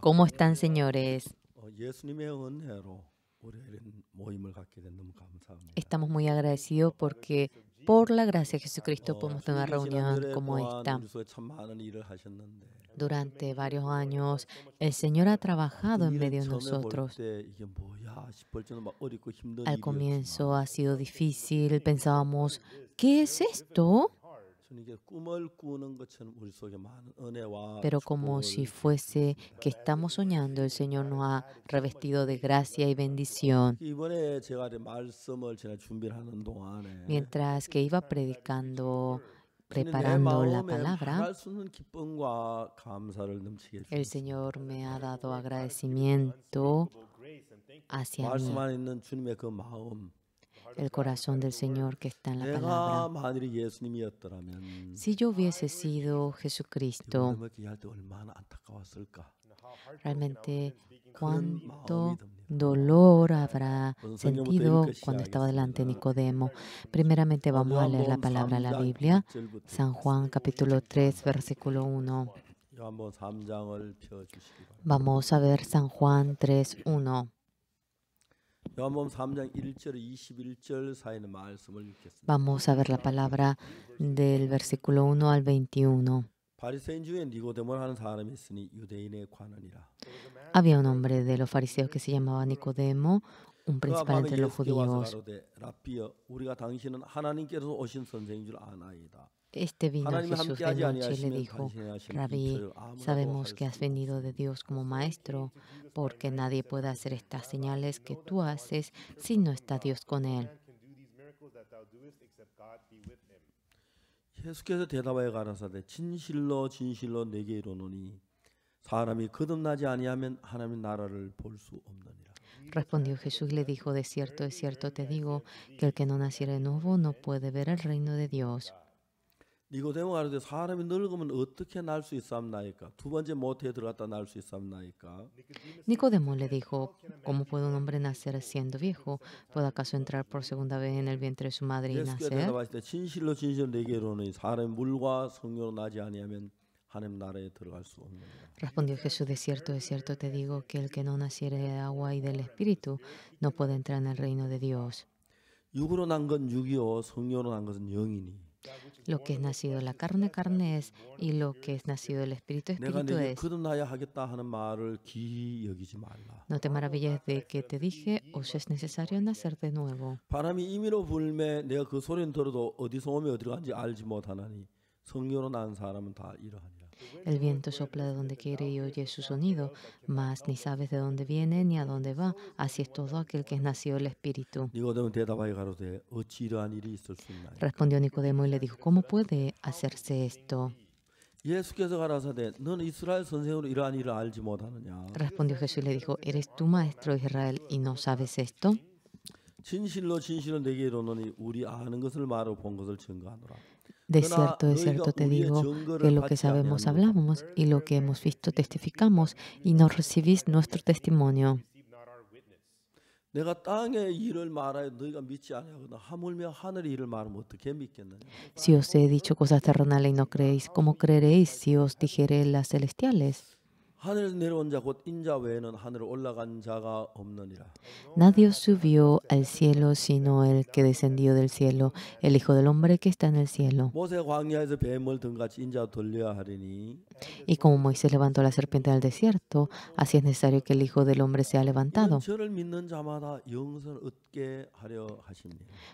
¿Cómo están, señores? Estamos muy agradecidos porque por la gracia de Jesucristo podemos tener reunión como esta. Durante varios años el Señor ha trabajado en medio de nosotros. Al comienzo ha sido difícil, pensábamos, ¿qué es esto? Pero como si fuese que estamos soñando, el Señor nos ha revestido de gracia y bendición. Mientras que iba predicando preparando la palabra, el Señor me ha dado agradecimiento hacia mí el corazón del Señor que está en la palabra. Si yo hubiese sido Jesucristo, realmente cuánto dolor habrá sentido cuando estaba delante Nicodemo. Primeramente vamos a leer la palabra de la Biblia, San Juan capítulo 3, versículo 1. Vamos a ver San Juan 3, 1. Vamos a ver la palabra del versículo 1 al 21. Había un hombre de los fariseos que se llamaba Nicodemo, un principal entre los judíos. Este vino Jesús de noche y le dijo, Rabí, sabemos que has venido de Dios como maestro, porque nadie puede hacer estas señales que tú haces si no está Dios con él. Respondió Jesús y le dijo, de cierto, es cierto te digo, que el que no naciere de nuevo no puede ver el reino de Dios. 니고데모가 le dijo, ¿cómo puede un hombre nacer siendo viejo? ¿Puede acaso entrar por segunda vez en el vientre de su madre y nacer? Respondió Jesús, de cierto, de cierto te digo que el que no naciere de agua y del Espíritu no puede entrar en el reino de Dios. Lo que es nacido de la carne, carne es, y lo que es nacido del espíritu, espíritu es. No te maravilles de que te dije, o si es necesario nacer de nuevo. El viento sopla de donde quiere y oye su sonido, mas ni sabes de dónde viene ni a dónde va. Así es todo aquel que es nacido el Espíritu. Respondió Nicodemo y le dijo, ¿cómo puede hacerse esto? Respondió Jesús y le dijo, ¿eres tu maestro Israel y no sabes esto? De cierto, de cierto te digo que lo que sabemos hablamos y lo que hemos visto testificamos y no recibís nuestro testimonio. Si os he dicho cosas terrenales y no creéis, ¿cómo creeréis si os dijere las celestiales? Nadie subió al cielo sino el que descendió del cielo, el Hijo del Hombre que está en el cielo. Y como Moisés levantó la serpiente del desierto, así es necesario que el Hijo del Hombre sea levantado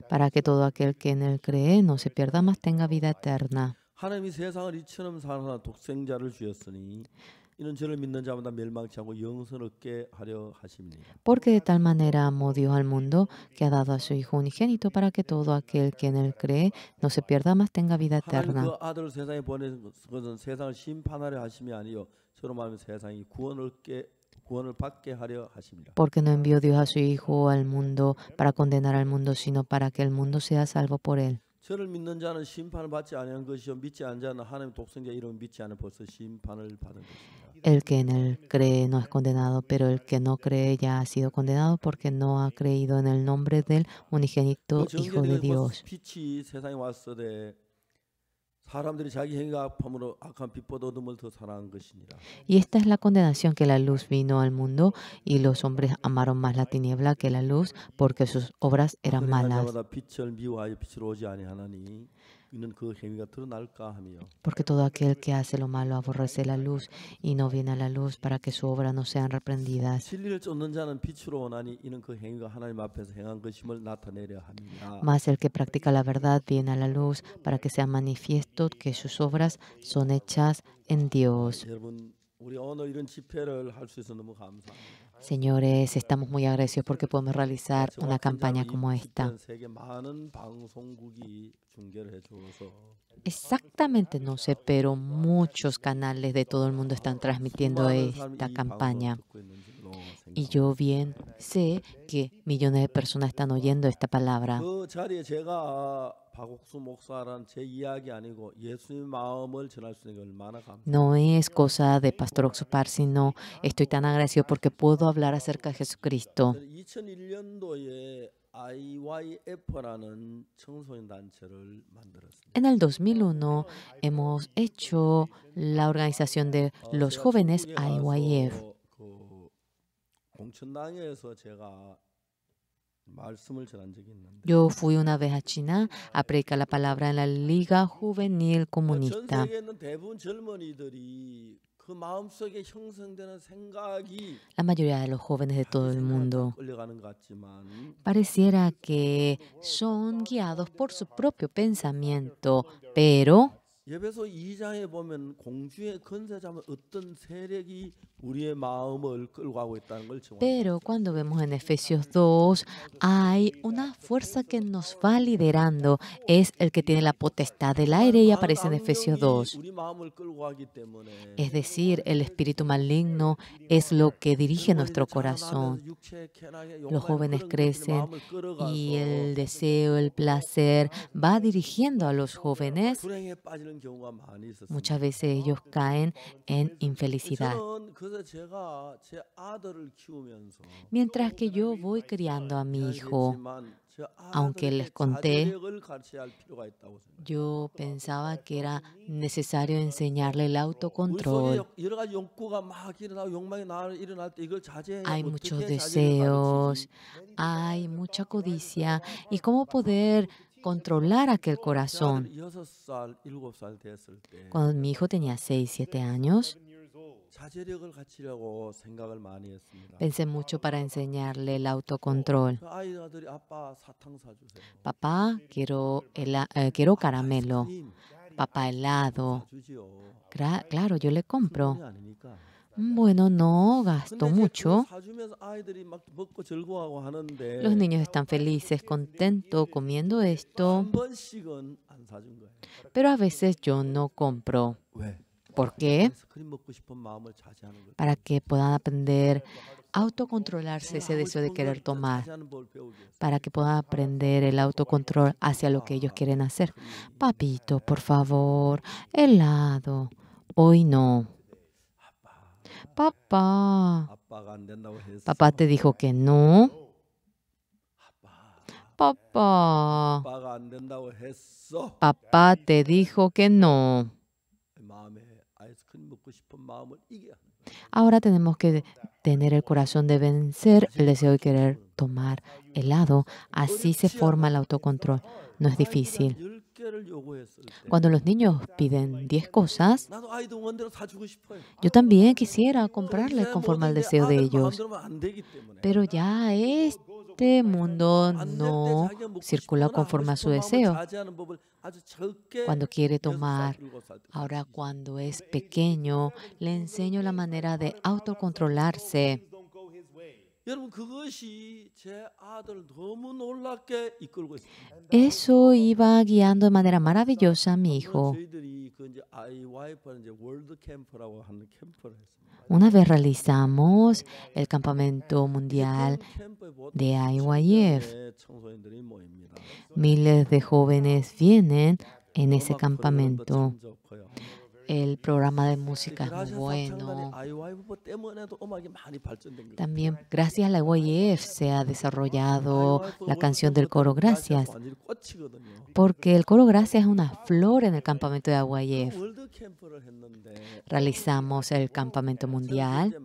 para que todo aquel que en él cree no se pierda más tenga vida eterna. Porque de tal manera amó Dios al mundo que ha dado a su Hijo unigénito para que todo aquel que en él cree no se pierda más tenga vida eterna. Porque no envió Dios a su Hijo al mundo para condenar al mundo, sino para que el mundo sea salvo por él. El que en él cree no es condenado, pero el que no cree ya ha sido condenado porque no ha creído en el nombre del unigénito Hijo de Dios. Y esta es la condenación que la luz vino al mundo y los hombres amaron más la tiniebla que la luz porque sus obras eran malas. Porque todo aquel que hace lo malo aborrece la luz y no viene a la luz para que su obra no sean reprendidas. más el que practica la verdad viene a la luz para que sea manifiesto que sus obras son hechas en Dios. Señores, estamos muy agradecidos porque podemos realizar una campaña como esta. Exactamente, no sé, pero muchos canales de todo el mundo están transmitiendo esta campaña. Y yo bien sé que millones de personas están oyendo esta palabra. No es cosa de Pastor Oxupar, sino estoy tan agradecido porque puedo hablar acerca de Jesucristo. En el 2001 hemos hecho la organización de los jóvenes IYF. Yo fui una vez a China a predicar la palabra en la Liga Juvenil Comunista. La mayoría de los jóvenes de todo el mundo pareciera que son guiados por su propio pensamiento, pero pero cuando vemos en Efesios 2 hay una fuerza que nos va liderando es el que tiene la potestad del aire y aparece en Efesios 2. Es decir, el espíritu maligno es lo que dirige nuestro corazón. Los jóvenes crecen y el deseo, el placer va dirigiendo a los jóvenes Muchas veces ellos caen en infelicidad. Mientras que yo voy criando a mi hijo, aunque les conté, yo pensaba que era necesario enseñarle el autocontrol. Hay muchos deseos, hay mucha codicia y cómo poder controlar aquel corazón. Cuando mi hijo tenía 6, 7 años, pensé mucho para enseñarle el autocontrol. Papá, quiero, el eh, caramelo. Papá, helado. claro, yo le compro. Bueno, no gasto mucho. Los niños están felices, contentos, comiendo esto. Pero a veces yo no compro. ¿Por qué? Para que puedan aprender a autocontrolarse ese deseo de querer tomar, para que puedan aprender el autocontrol hacia lo que ellos quieren hacer. Papito, por favor, helado. Hoy no papá, papá te dijo que no. Papá, papá te dijo que no. Ahora tenemos que tener el corazón de vencer el deseo de querer tomar helado. Así se forma el autocontrol. No es difícil. Cuando los niños piden 10 cosas, yo también quisiera comprarle conforme al deseo de ellos. Pero ya este mundo no circula conforme a su deseo. Cuando quiere tomar, ahora cuando es pequeño, le enseño la manera de autocontrolarse eso iba guiando de manera maravillosa a mi hijo. Una vez realizamos el campamento mundial de IYF. Miles de jóvenes vienen en ese campamento el programa de música es muy bueno. También gracias a la YF se ha desarrollado la canción del coro Gracias, porque el coro Gracias es una flor en el campamento de YF. Realizamos el campamento mundial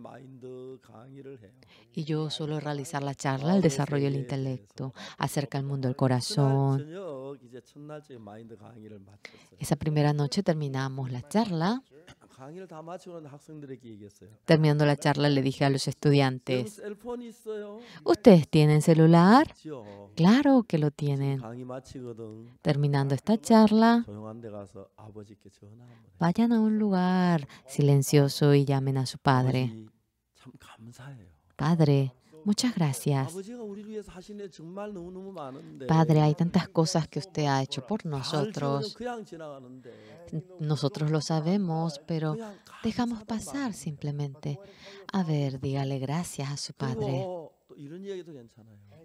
y yo suelo realizar la charla, el oh, desarrollo del intelecto, acerca al mundo del corazón. Esa primera noche terminamos la charla. Terminando la charla le dije a los estudiantes, oh, ¿ustedes tienen celular? Oh. Claro que lo tienen. Terminando esta charla, vayan a un lugar silencioso y llamen a su padre. Padre, muchas gracias. Padre, hay tantas cosas que usted ha hecho por nosotros. Nosotros lo sabemos, pero dejamos pasar simplemente. A ver, dígale gracias a su Padre.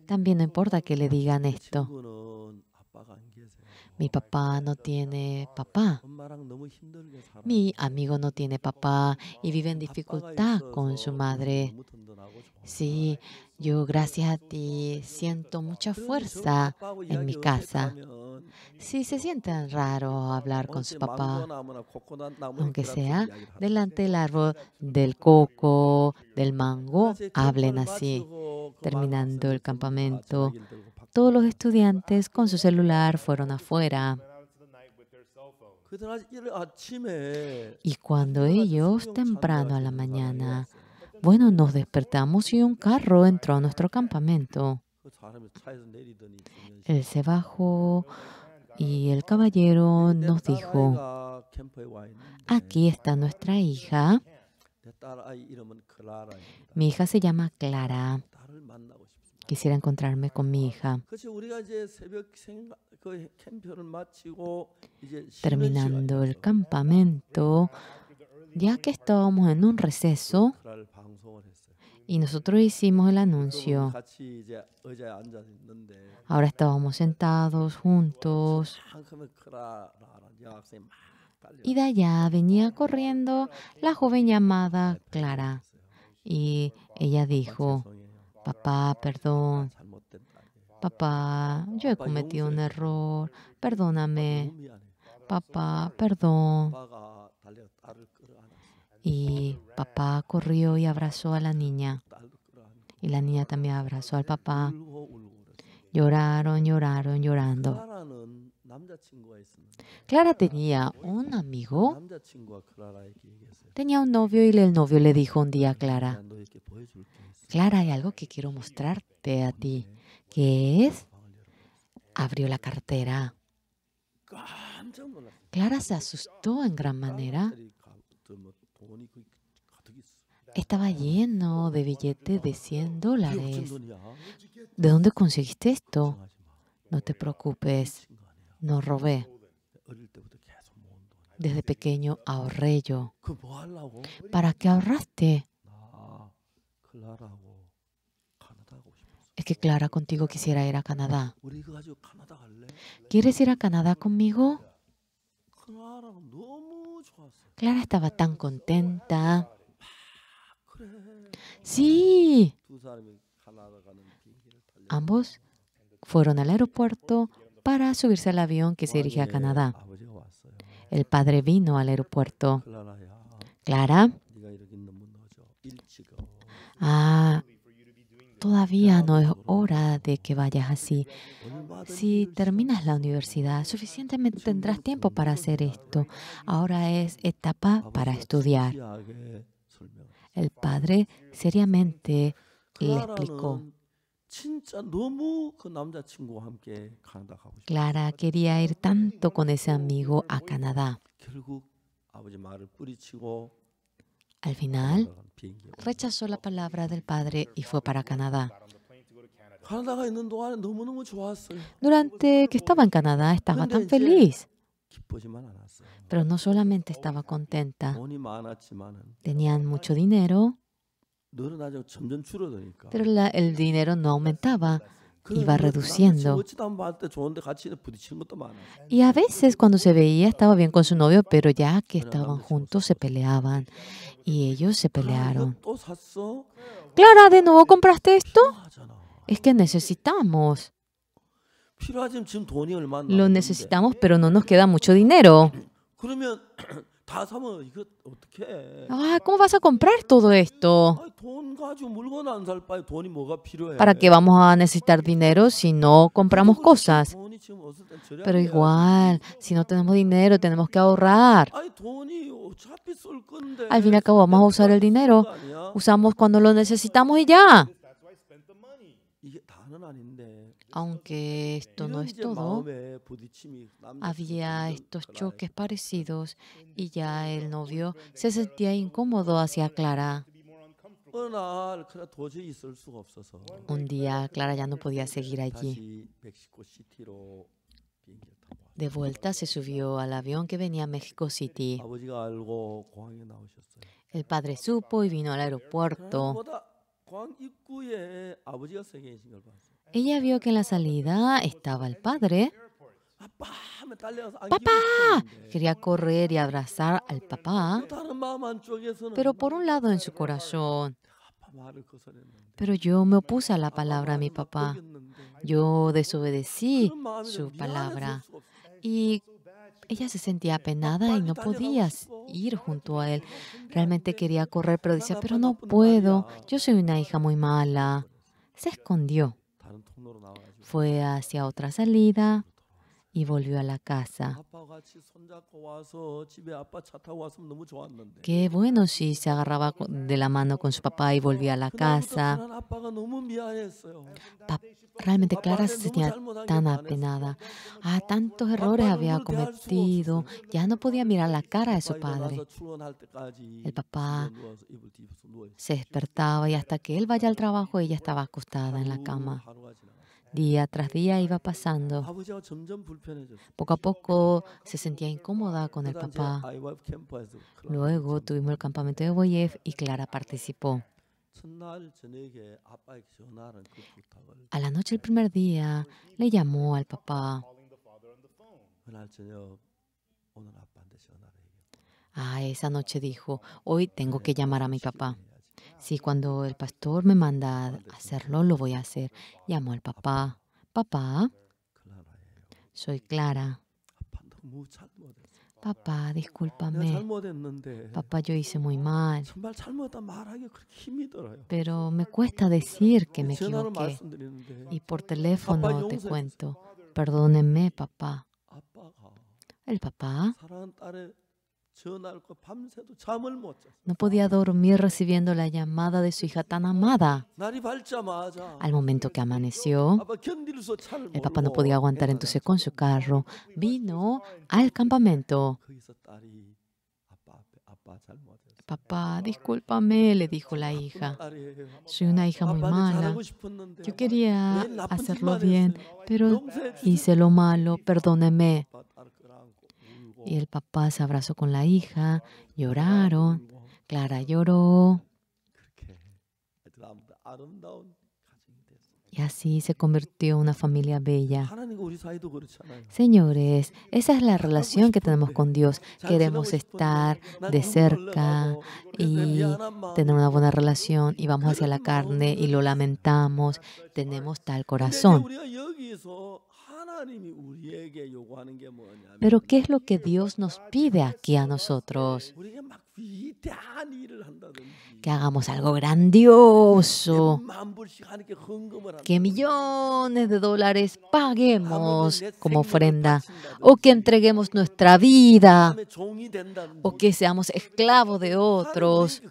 También no importa que le digan esto. Mi papá no tiene papá. Mi amigo no tiene papá y vive en dificultad con su madre. Sí, yo gracias a ti siento mucha fuerza en mi casa. Si se sienten raro hablar con su papá, aunque sea delante del árbol del coco, del mango, hablen así. Terminando el campamento, todos los estudiantes con su celular fueron afuera. Y cuando ellos, temprano a la mañana, bueno, nos despertamos y un carro entró a nuestro campamento. Él se bajó y el caballero nos dijo, aquí está nuestra hija. Mi hija se llama Clara. Quisiera encontrarme con mi hija. Terminando el campamento, ya que estábamos en un receso y nosotros hicimos el anuncio, ahora estábamos sentados juntos y de allá venía corriendo la joven llamada Clara y ella dijo, papá, perdón, papá, yo he cometido un error, perdóname, papá, perdón. Y papá corrió y abrazó a la niña. Y la niña también abrazó al papá. Lloraron, lloraron, llorando. Clara tenía un amigo. Tenía un novio y el novio le dijo un día a Clara, Clara, hay algo que quiero mostrarte a ti. ¿Qué es? Abrió la cartera. Clara se asustó en gran manera. Estaba lleno de billetes de 100 dólares. ¿De dónde conseguiste esto? No te preocupes, no robé. Desde pequeño ahorré yo. ¿Para qué ahorraste? Es que Clara contigo quisiera ir a Canadá. ¿Quieres ir a Canadá conmigo? Clara estaba tan contenta. Sí. Ambos fueron al aeropuerto para subirse al avión que se dirige a Canadá. El padre vino al aeropuerto. Clara. Ah, todavía no es hora de que vayas así. Si terminas la universidad, suficientemente tendrás tiempo para hacer esto. Ahora es etapa para estudiar. El padre seriamente le explicó. Clara quería ir tanto con ese amigo a Canadá. Al final, rechazó la palabra del padre y fue para Canadá. Durante que estaba en Canadá estaba tan feliz. Pero no solamente estaba contenta, tenían mucho dinero, pero el dinero no aumentaba. Iba reduciendo. Y a veces cuando se veía estaba bien con su novio, pero ya que estaban juntos se peleaban y ellos se pelearon. Clara, ¿de nuevo compraste esto? Es que necesitamos. Lo necesitamos, pero no nos queda mucho dinero. ¿cómo vas a comprar todo esto? ¿Para qué vamos a necesitar dinero si no compramos cosas? Pero igual, si no tenemos dinero, tenemos que ahorrar. Al fin y al cabo, vamos a usar el dinero. Usamos cuando lo necesitamos y ya aunque esto no es todo, había estos choques parecidos y ya el novio se sentía incómodo hacia Clara. Un día Clara ya no podía seguir allí. De vuelta se subió al avión que venía a México City. El padre supo y vino al aeropuerto. Ella vio que en la salida estaba el padre. ¡Papá! Quería correr y abrazar al papá, pero por un lado en su corazón. Pero yo me opuse a la palabra de mi papá. Yo desobedecí su palabra. Y ella se sentía apenada y no podía ir junto a él. Realmente quería correr, pero decía, pero no puedo. Yo soy una hija muy mala. Se escondió. Fue hacia otra salida y volvió a la casa. Qué bueno si se agarraba de la mano con su papá y volvía a la casa. realmente Clara se sentía tan apenada. Ah, tantos errores había cometido. Ya no podía mirar la cara de su padre. El papá se despertaba y hasta que él vaya al trabajo ella estaba acostada en la cama. Día tras día iba pasando. Poco a poco se sentía incómoda con el papá. Luego tuvimos el campamento de Boyev y Clara participó. A la noche del primer día le llamó al papá. Ah, esa noche dijo, hoy tengo que llamar a mi papá. Si cuando el pastor me manda hacerlo, lo voy a hacer. Llamo al papá. Papá, soy Clara. Papá, discúlpame. Papá, yo hice muy mal. Pero me cuesta decir que me equivoqué. Y por teléfono te cuento. Perdónenme, papá. El papá no podía dormir recibiendo la llamada de su hija tan amada. Al momento que amaneció, el papá no podía aguantar entonces con su carro. Vino al campamento. Papá, discúlpame, le dijo la hija. Soy una hija muy mala. Yo quería hacerlo bien, pero hice lo malo, perdóneme. Y el papá se abrazó con la hija, lloraron, Clara lloró. Y así se convirtió en una familia bella. Señores, esa es la relación que tenemos con Dios. Queremos estar de cerca y tener una buena relación y vamos hacia la carne y lo lamentamos. Tenemos tal corazón. Pero ¿qué es lo que Dios nos pide aquí a nosotros? Que hagamos algo grandioso, que millones de dólares paguemos como ofrenda, o que entreguemos nuestra vida, o que seamos esclavos de otros.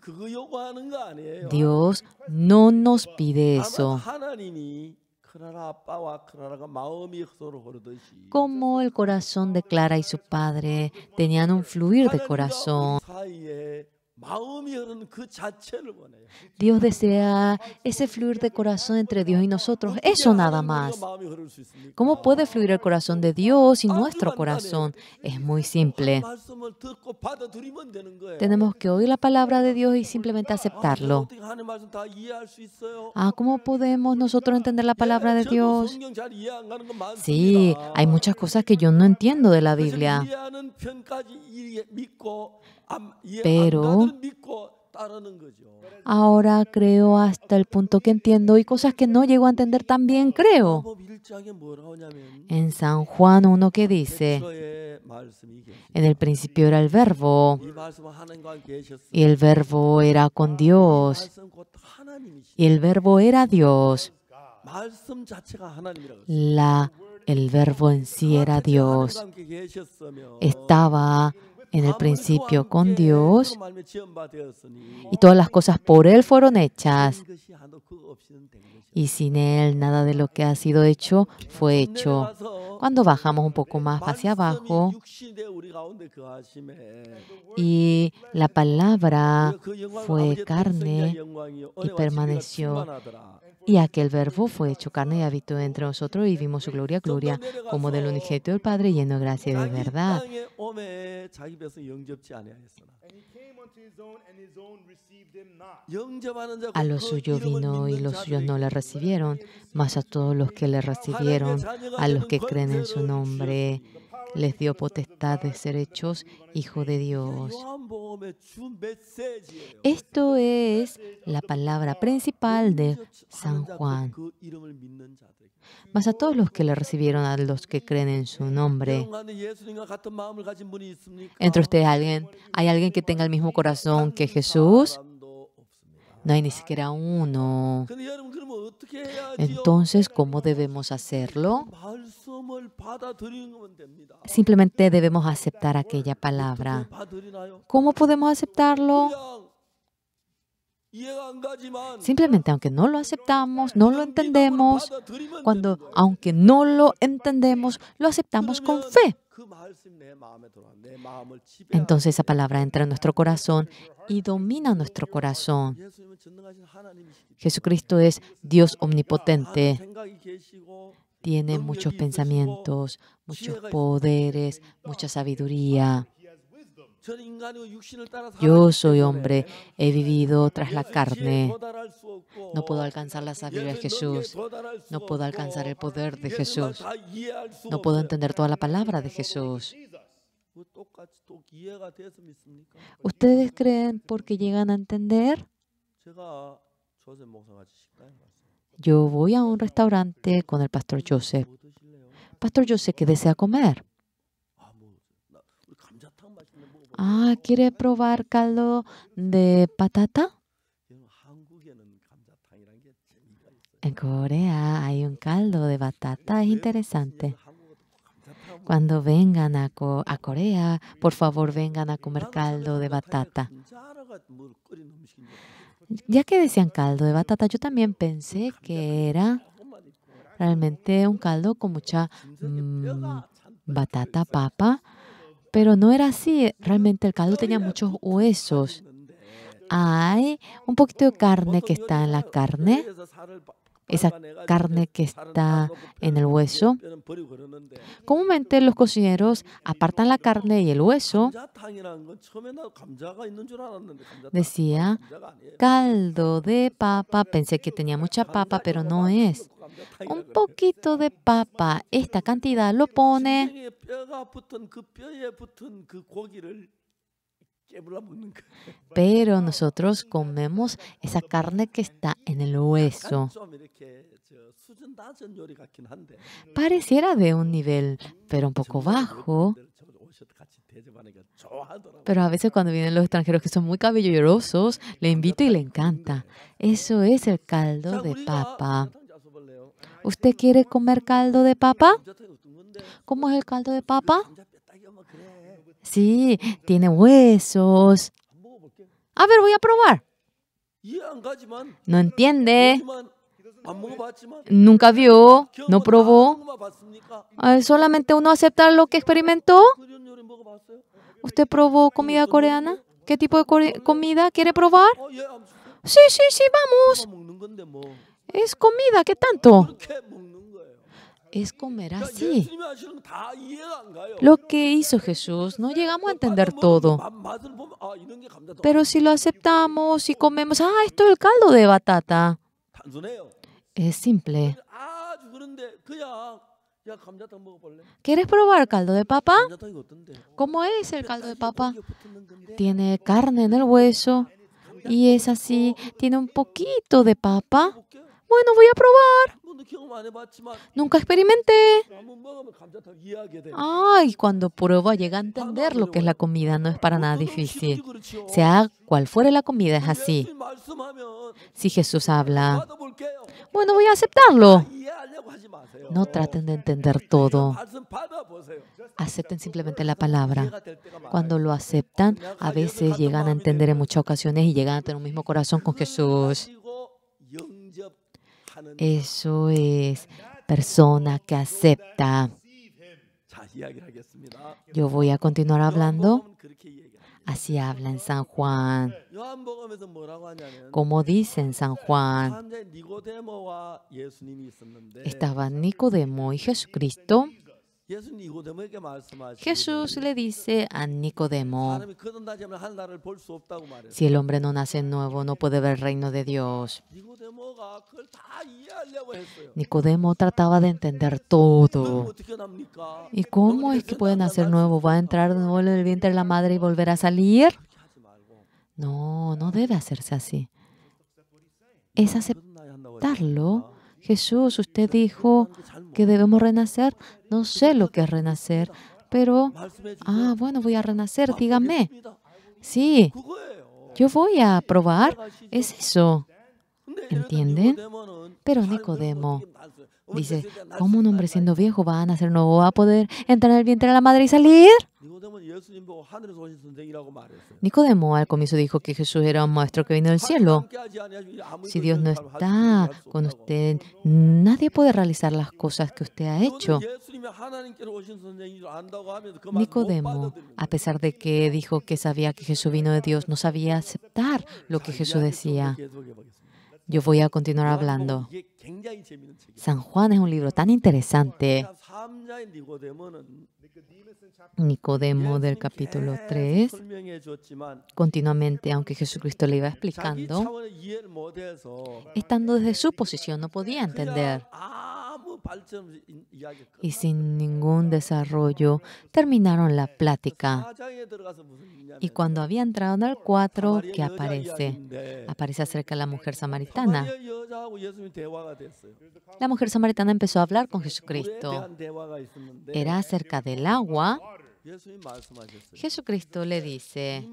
Eh, Dios no nos pide eso. Como el corazón de Clara y su padre tenían un fluir de corazón Dios desea ese fluir de corazón entre Dios y nosotros, eso nada más. ¿Cómo puede fluir el corazón de Dios y nuestro corazón? Es muy simple. Tenemos que oír la palabra de Dios y simplemente aceptarlo. Ah, ¿cómo podemos nosotros entender la palabra de Dios? Sí, hay muchas cosas que yo no entiendo de la Biblia pero ahora creo hasta el punto que entiendo y cosas que no llego a entender también creo. En San Juan uno que dice, en el principio era el verbo y el verbo era con Dios y el verbo era Dios. La, el verbo en sí era Dios. Estaba en el principio con Dios y todas las cosas por Él fueron hechas. Y sin Él nada de lo que ha sido hecho fue hecho. Cuando bajamos un poco más hacia abajo y la palabra fue carne y permaneció y aquel verbo fue hecho carne y habitó entre nosotros y vimos su gloria, gloria, como del unigénito del Padre lleno de gracia y de verdad. A lo suyo vino y los suyos no le recibieron, mas a todos los que le recibieron, a los que creen en su nombre, les dio potestad de ser hechos hijo de Dios. Esto es la palabra principal de San Juan. Mas a todos los que le recibieron, a los que creen en su nombre. Entre ustedes alguien, hay alguien que tenga el mismo corazón que Jesús. No hay ni siquiera uno. Entonces, ¿cómo debemos hacerlo? Simplemente debemos aceptar aquella palabra. ¿Cómo podemos aceptarlo? Simplemente aunque no lo aceptamos, no lo entendemos, cuando aunque no lo entendemos, lo aceptamos con fe. Entonces esa palabra entra en nuestro corazón y domina nuestro corazón. Jesucristo es Dios omnipotente. Tiene muchos pensamientos, muchos poderes, mucha sabiduría. Yo soy hombre, he vivido tras la carne. No puedo alcanzar la sabiduría de Jesús. No puedo alcanzar el poder de Jesús. No puedo entender toda la palabra de Jesús. ¿Ustedes creen porque llegan a entender? Yo voy a un restaurante con el pastor Joseph. Pastor Joseph, ¿qué desea comer? Ah, ¿quiere probar caldo de patata? En Corea hay un caldo de batata, es interesante. Cuando vengan a, Corea, por favor vengan a comer caldo de batata. Ya que decían caldo de batata, yo también pensé que era realmente un caldo con mucha mm, batata, papa pero no era así. Eh, realmente el caldo tenía muchos huesos. Hay un poquito de carne que está en la carne esa carne que está en el hueso. Comúnmente los cocineros apartan la carne y el hueso. Decía, caldo de papa. Pensé que tenía mucha papa, pero no es. Un poquito de papa. Esta cantidad lo pone. Pero nosotros comemos esa carne que está en el hueso. Pareciera de un nivel, pero un poco bajo. Pero a veces cuando vienen los extranjeros que son muy caballerosos, le invito y le encanta. Eso es el caldo de papa. ¿Usted quiere comer caldo de papa? ¿Cómo es el caldo de papa? Sí, tiene huesos. A ver, voy a probar. No entiende. Nunca vio, no probó. Ah, ¿Solamente uno acepta lo que experimentó? ¿Usted probó comida coreana? ¿Qué tipo de comida quiere probar? Sí, sí, sí, vamos. Es comida, ¿qué tanto? es comer así. Lo que hizo Jesús, no llegamos a entender todo. Pero si lo aceptamos y comemos, ah, esto es el caldo de batata. Es simple. ¿Quieres probar caldo de papa? ¿Cómo es el caldo de papa? Tiene carne en el hueso y es así. Tiene un poquito de papa. Bueno, voy a probar. Nunca experimenté. Ay, cuando prueba llega a entender lo que es la comida, no es para nada difícil. Sea cual fuere la comida, es así. Si Jesús habla, bueno, voy a aceptarlo. No traten de entender todo. Acepten simplemente la palabra. Cuando lo aceptan, a veces llegan a entender en muchas ocasiones y llegan a tener un mismo corazón con Jesús. Eso es persona que acepta. Yo voy a continuar hablando. Así habla en San Juan. Como dice en San Juan, estaban Nicodemo y Jesucristo Jesús le dice a Nicodemo, si el hombre no nace nuevo, no puede ver el reino de Dios. Nicodemo trataba de entender todo. ¿Y cómo es que puede nacer nuevo? ¿Va a entrar de nuevo en el vientre de la madre y volver a salir? No, no debe hacerse así. Es aceptarlo Jesús, usted dijo que debemos renacer. No sé lo que es renacer, pero, ah, bueno, voy a renacer, dígame. Sí, yo voy a probar. Es eso. ¿Entienden? Pero Nicodemo dice, ¿cómo un hombre siendo viejo va a nacer nuevo? ¿Va a poder entrar en el vientre de la madre y salir? Nicodemo al comienzo dijo que Jesús era un maestro que vino del cielo. Si Dios no está con usted, nadie puede realizar las cosas que usted ha hecho. Nicodemo, a pesar de que dijo que sabía que Jesús vino de Dios, no sabía aceptar lo que Jesús decía. Yo voy a continuar hablando. San Juan es un libro tan interesante. Nicodemo del capítulo 3, continuamente, aunque Jesucristo le iba explicando, estando desde su posición no podía entender y sin ningún desarrollo terminaron la plática. Y cuando había entrado en el 4, que aparece? Aparece acerca de la mujer samaritana. La mujer samaritana empezó a hablar con Jesucristo. Era acerca del agua. Jesucristo le dice,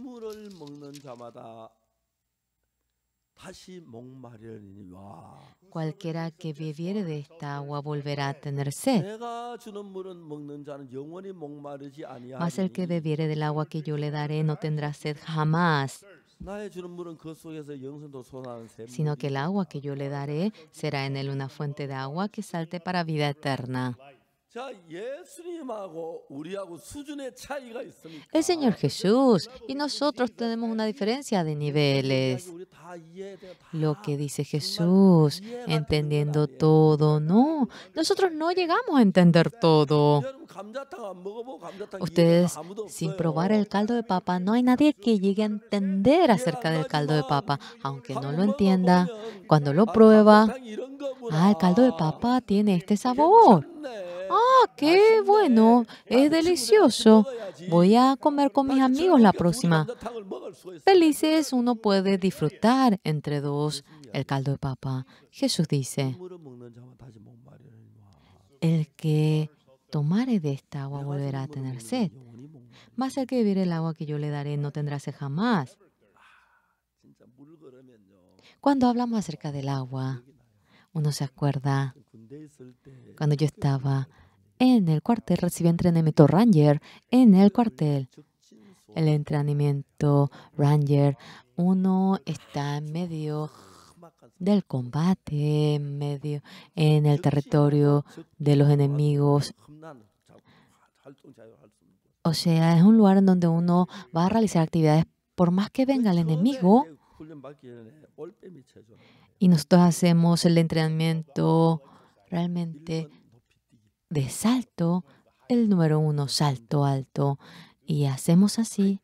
Cualquiera que bebiere de esta agua volverá a tener sed. Mas el que bebiere del agua que yo le daré no tendrá sed jamás, sino que el agua que yo le daré será en él una fuente de agua que salte para vida eterna. El Señor Jesús y nosotros tenemos una diferencia de niveles. Lo que dice Jesús, entendiendo todo, no, nosotros no llegamos a entender todo. Ustedes, sin probar el caldo de papa, no hay nadie que llegue a entender acerca del caldo de papa, aunque no lo entienda. Cuando lo prueba, ah, el caldo de papa tiene este sabor. Ah, qué bueno, es delicioso. Voy a comer con mis amigos la próxima. Felices uno puede disfrutar entre dos el caldo de papa. Jesús dice, el que tomare de esta agua volverá a tener sed. Más el que vivir el agua que yo le daré no tendrá sed jamás. Cuando hablamos acerca del agua, uno se acuerda cuando yo estaba en el cuartel, recibe entrenamiento Ranger en el cuartel. El entrenamiento Ranger, uno está en medio del combate, en medio en el territorio de los enemigos. O sea, es un lugar en donde uno va a realizar actividades por más que venga el enemigo. Y nosotros hacemos el entrenamiento realmente de salto, el número uno, salto alto. Y hacemos así.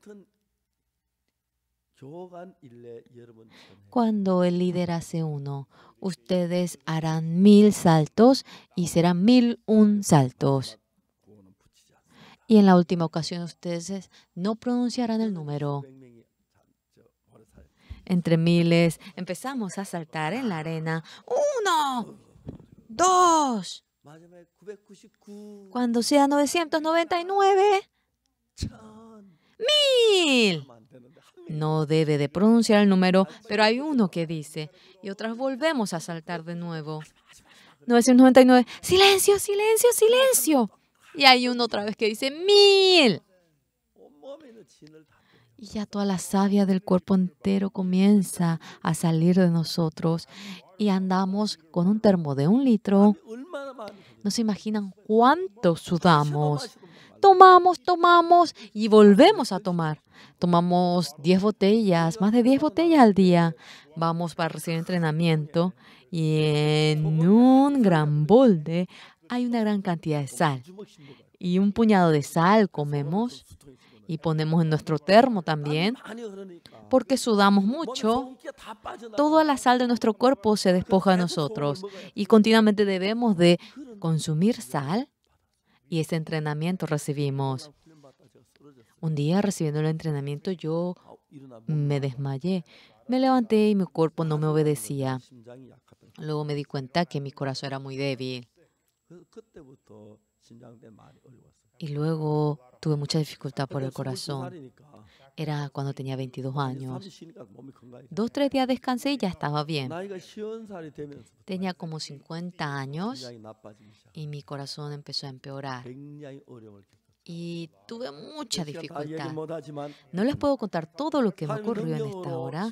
Cuando el líder hace uno, ustedes harán mil saltos y serán mil un saltos. Y en la última ocasión ustedes no pronunciarán el número. Entre miles empezamos a saltar en la arena. Uno, dos, cuando sea 999, mil. No debe de pronunciar el número, pero hay uno que dice, y otras volvemos a saltar de nuevo. 999, silencio, silencio, silencio. Y hay uno otra vez que dice, mil. Y ya toda la savia del cuerpo entero comienza a salir de nosotros y andamos con un termo de un litro no se imaginan cuánto sudamos. Tomamos, tomamos y volvemos a tomar. Tomamos 10 botellas, más de 10 botellas al día. Vamos para recibir entrenamiento y en un gran bolde hay una gran cantidad de sal. Y un puñado de sal comemos y ponemos en nuestro termo también, porque sudamos mucho, toda la sal de nuestro cuerpo se despoja de nosotros y continuamente debemos de consumir sal y ese entrenamiento recibimos. Un día recibiendo el entrenamiento yo me desmayé, me levanté y mi cuerpo no me obedecía. Luego me di cuenta que mi corazón era muy débil. Y luego Tuve mucha dificultad por el corazón. Era cuando tenía 22 años. Dos, tres días descansé y ya estaba bien. Tenía como 50 años y mi corazón empezó a empeorar. Y tuve mucha dificultad. Este no les puedo contar todo lo que me ocurrió en esta hora,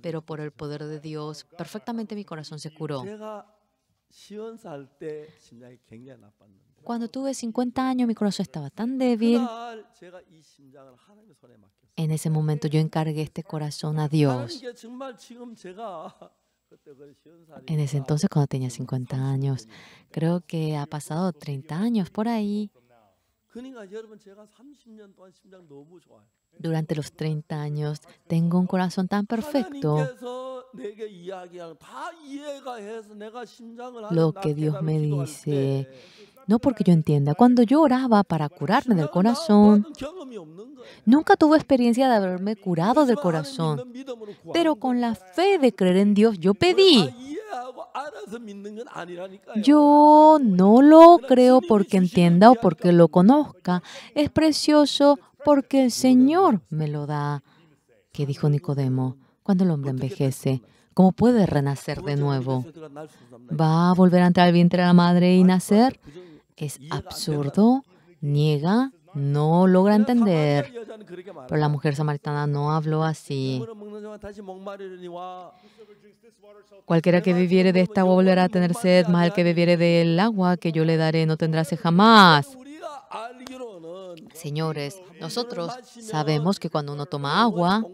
pero por el poder de Dios, perfectamente mi corazón se curó. Cuando tuve 50 años mi corazón estaba tan débil. En ese momento yo encargué este corazón a Dios. En ese entonces, cuando tenía 50 años, creo que ha pasado 30 años por ahí durante los 30 años tengo un corazón tan perfecto. Lo que Dios me dice, no porque yo entienda, cuando yo oraba para curarme del corazón, nunca tuve experiencia de haberme curado del corazón, pero con la fe de creer en Dios yo pedí. Yo no lo creo porque entienda o porque lo conozca. Es precioso porque el Señor me lo da. ¿Qué dijo Nicodemo? Cuando el hombre envejece, ¿cómo puede renacer de nuevo? ¿Va a volver a entrar al vientre de la madre y pues, nacer? Pues, es absurdo, niega, no logra entender. Pero la mujer samaritana no habló así. Cualquiera que viviere de esta agua volverá a tener sed, más el que viviere del agua que yo le daré no tendrá sed jamás. Señores, nosotros sabemos que cuando uno toma agua,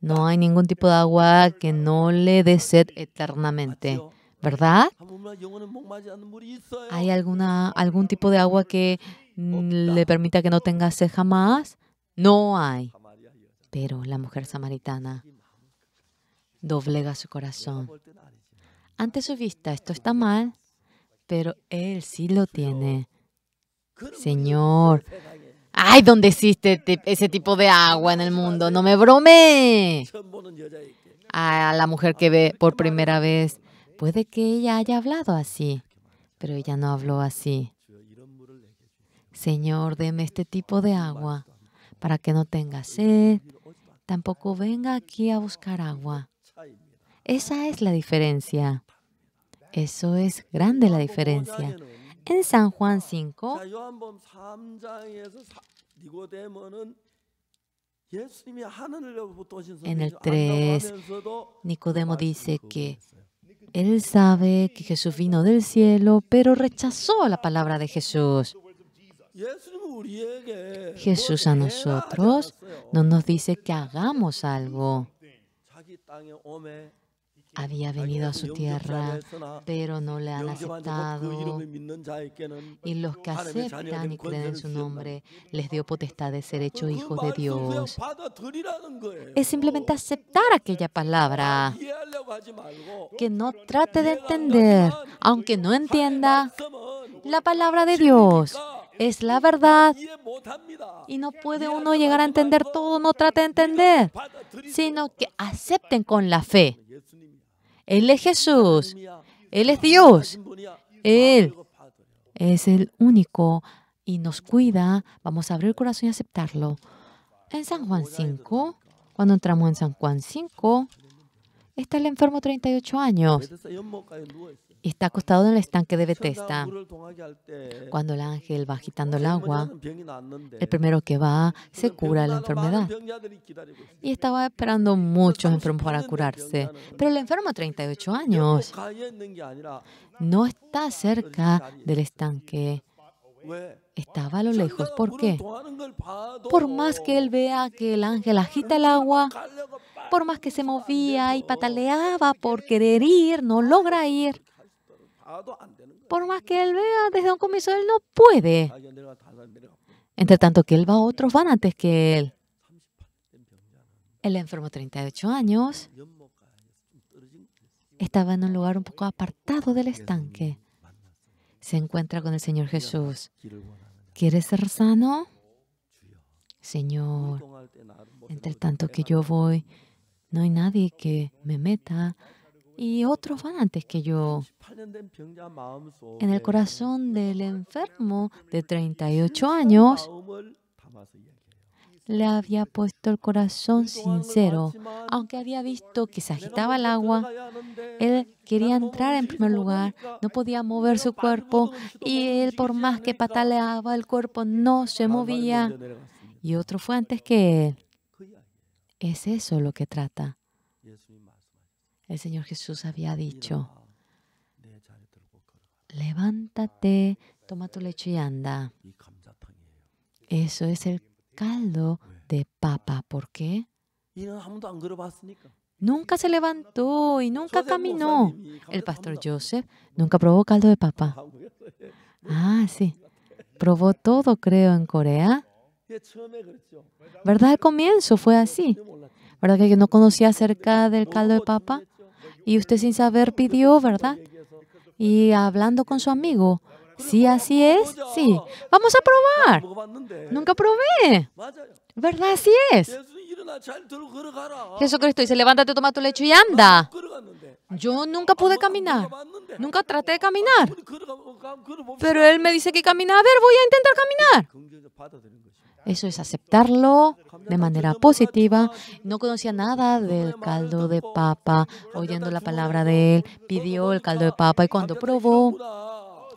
no hay ningún tipo de agua que no le dé sed eternamente. ¿Verdad? Eh. ¿Hay alguna, algún tipo de agua que mm, le permita que no tenga sed jamás? No hay. Pero la mujer samaritana doblega su corazón. Ante su vista, esto está mal, pero él sí lo tiene. Señor. Ay, ¿dónde existe ese tipo de agua en el mundo? No me brome. A la mujer que ve por primera vez, puede que ella haya hablado así, pero ella no habló así. Señor, deme este tipo de agua para que no tenga sed, tampoco venga aquí a buscar agua. Esa es la diferencia. Eso es grande la diferencia en San Juan 5, ah, en el 3, Nicodemo dice que él sabe que Jesús vino del cielo, pero rechazó la palabra de Jesús. Jesús a nosotros no nos dice que hagamos algo había venido a su tierra, pero no le han aceptado. Y los que aceptan y creen en su nombre, les dio potestad de ser hechos hijos de Dios. Es simplemente aceptar aquella palabra. Que no trate de entender, aunque no entienda la palabra de Dios es la verdad. Y no puede uno llegar a entender todo, no trate de entender, sino que acepten con la fe. Él es Jesús. Él es Dios. Él es el único y nos cuida. Vamos a abrir el corazón y aceptarlo. En San Juan 5, cuando entramos en San Juan 5, está el enfermo 38 años está acostado en el estanque de Bethesda. Cuando el ángel va agitando el agua, el primero que va se cura la enfermedad. Y estaba esperando muchos enfermos para curarse. Pero el enfermo, 38 años, no está cerca del estanque estaba a lo lejos. ¿Por qué? Por más que él vea que el ángel agita el agua, por más que se movía y pataleaba por querer ir, no logra ir. Por más que él vea desde un comienzo, él no puede. Entre tanto que él va, otros van antes que él. El enfermo, 38 años, estaba en un lugar un poco apartado del estanque. Se encuentra con el Señor Jesús. ¿Quieres ser sano? Señor, entre tanto que yo voy, no hay nadie que me meta y otros van antes que yo. En el corazón del enfermo de 38 años le había puesto el corazón sincero. Aunque había visto que se agitaba el agua, él quería entrar en primer lugar, no podía mover su cuerpo y él por más que pataleaba el cuerpo no se movía. Y otro fue antes que él. Es eso lo que trata el Señor Jesús había dicho, levántate, toma tu lecho y anda. Eso es el caldo de papa. ¿Por qué? Nunca se levantó y nunca caminó. El pastor Joseph nunca probó caldo de papa. Ah, sí. Probó todo, creo, en Corea. ¿Verdad? Al comienzo fue así. ¿Verdad que no conocía acerca del caldo de papa? Y usted sin saber pidió, ¿verdad? Y hablando con su amigo. Sí, así es. Sí. Vamos a probar. Nunca probé. ¿Verdad? Así es. Jesucristo dice, levántate, toma tu lecho y anda. Yo nunca pude caminar. Nunca traté de caminar. Pero él me dice que camina. A ver, voy a intentar caminar. Eso es aceptarlo de manera positiva. No conocía nada del caldo de papa. Oyendo la palabra de él, pidió el caldo de papa y cuando probó,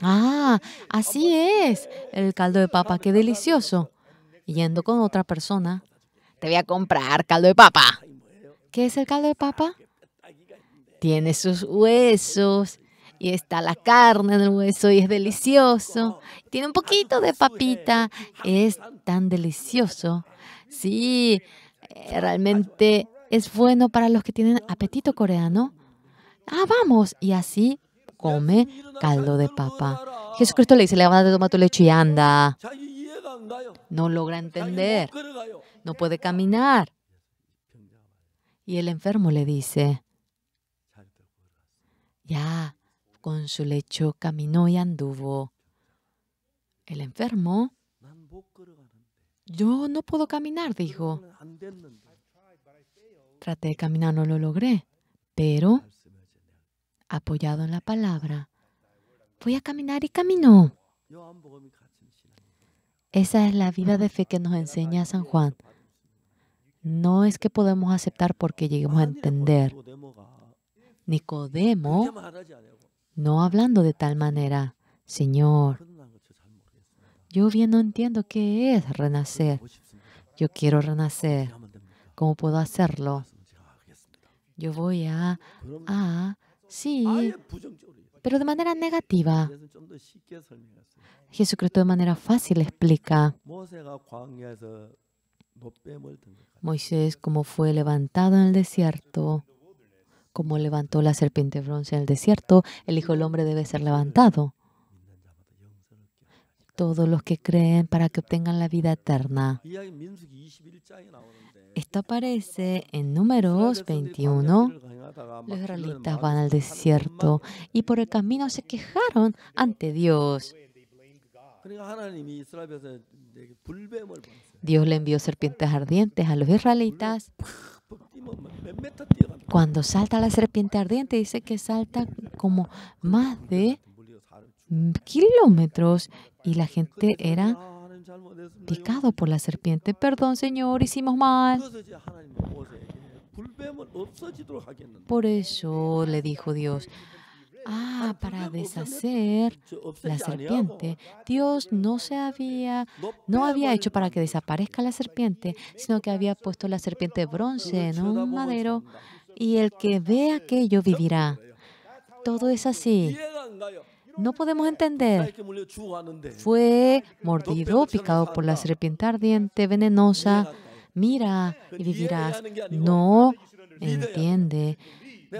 ah, así es el caldo de papa, qué delicioso. Yendo con otra persona, te voy a comprar caldo de papa. ¿Qué es el caldo de papa? Tiene sus huesos y está la carne en el hueso y es delicioso. Tiene un poquito de papita. Es tan delicioso. Sí, eh, realmente es bueno para los que tienen apetito coreano. Ah, vamos. Y así come caldo de papa. Jesucristo le dice, le levántate, tomar tu lecho y anda. No logra entender. No puede caminar. Y el enfermo le dice, ya, con su lecho caminó y anduvo. El enfermo yo no puedo caminar, dijo. Traté de caminar, no lo logré, pero apoyado en la palabra, voy a caminar y camino. Esa es la vida de fe que nos enseña San Juan. No es que podemos aceptar porque lleguemos a entender. Nicodemo, no hablando de tal manera, Señor, yo bien no entiendo qué es renacer. Yo quiero renacer. ¿Cómo puedo hacerlo? Yo voy a... sí, pero de manera negativa. Jesucristo de manera fácil explica. Moisés, como fue levantado en el desierto, como levantó la serpiente bronce en el desierto, el Hijo del Hombre debe ser levantado todos los que creen para que obtengan la vida eterna. Esto aparece en Números 21. Los israelitas van al desierto y por el camino se quejaron ante Dios. Dios le envió serpientes ardientes a los israelitas. Cuando salta la serpiente ardiente, dice que salta como más de kilómetros y la gente era picado por la serpiente. Perdón, Señor, hicimos mal. Por eso le dijo Dios, ah, para deshacer la serpiente, Dios no se había, no había hecho para que desaparezca la serpiente, sino que había puesto la serpiente de bronce en un madero y el que ve aquello vivirá. Todo es así no podemos entender. Fue mordido, picado por la serpiente ardiente, venenosa. Mira y vivirás. No entiende.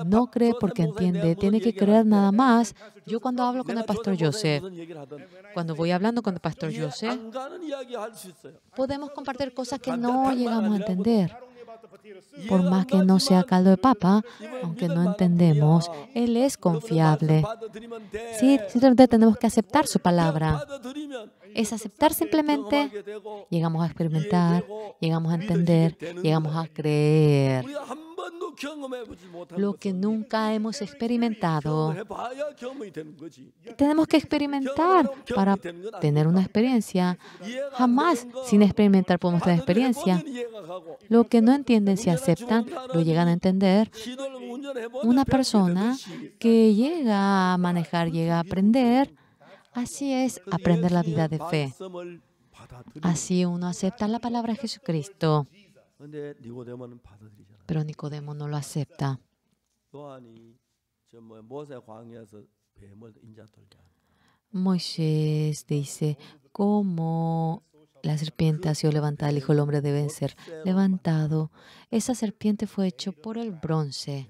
No cree porque entiende, tiene que creer nada más. Yo cuando hablo con el pastor Joseph, cuando voy hablando con el pastor Joseph, podemos compartir cosas que no llegamos a entender. Por más que no sea caldo de papa, aunque no entendemos, Él es confiable. Sí, simplemente tenemos que aceptar su palabra. Es aceptar simplemente, llegamos a experimentar, llegamos a entender, llegamos a creer lo que nunca hemos experimentado. Tenemos que experimentar para tener una experiencia. Jamás sin experimentar podemos tener experiencia. Lo que no entienden si aceptan, lo llegan a entender. Una persona que llega a manejar, llega a aprender, así es aprender la vida de fe. Así uno acepta la palabra de Jesucristo. Pero Nicodemo no lo acepta. Moisés dice, ¿cómo la serpiente ha sido levantada, el Hijo del Hombre debe ser levantado. Esa serpiente fue hecha por el bronce.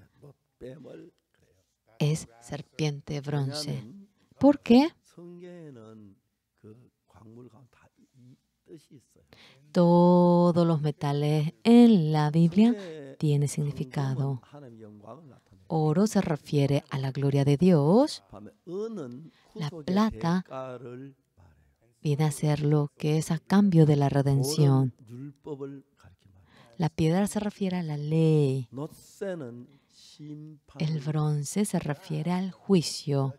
Es serpiente bronce. ¿Por qué? todos los metales en la Biblia tienen significado. Oro se refiere a la gloria de Dios. La plata viene a ser lo que es a cambio de la redención. La piedra se refiere a la ley. El bronce se refiere al juicio.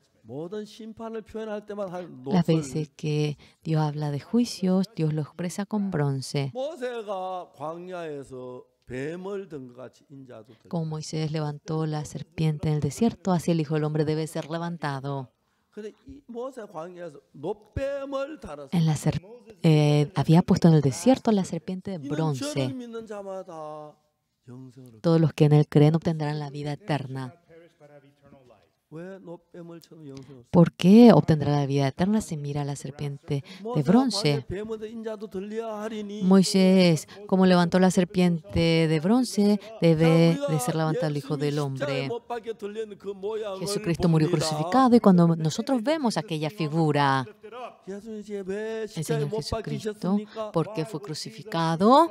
Las veces que Dios habla de juicios, Dios lo expresa con bronce. Como Moisés levantó la serpiente en el desierto, así el Hijo del Hombre debe ser levantado. En eh, había puesto en el desierto la serpiente de bronce. Todos los que en él creen obtendrán la vida eterna. ¿Por qué obtendrá la vida eterna si mira la serpiente de bronce? Moisés, como levantó la serpiente de bronce, debe de ser levantado el Hijo del Hombre. Jesucristo murió crucificado y cuando nosotros vemos aquella figura, el Señor Jesucristo, qué fue crucificado,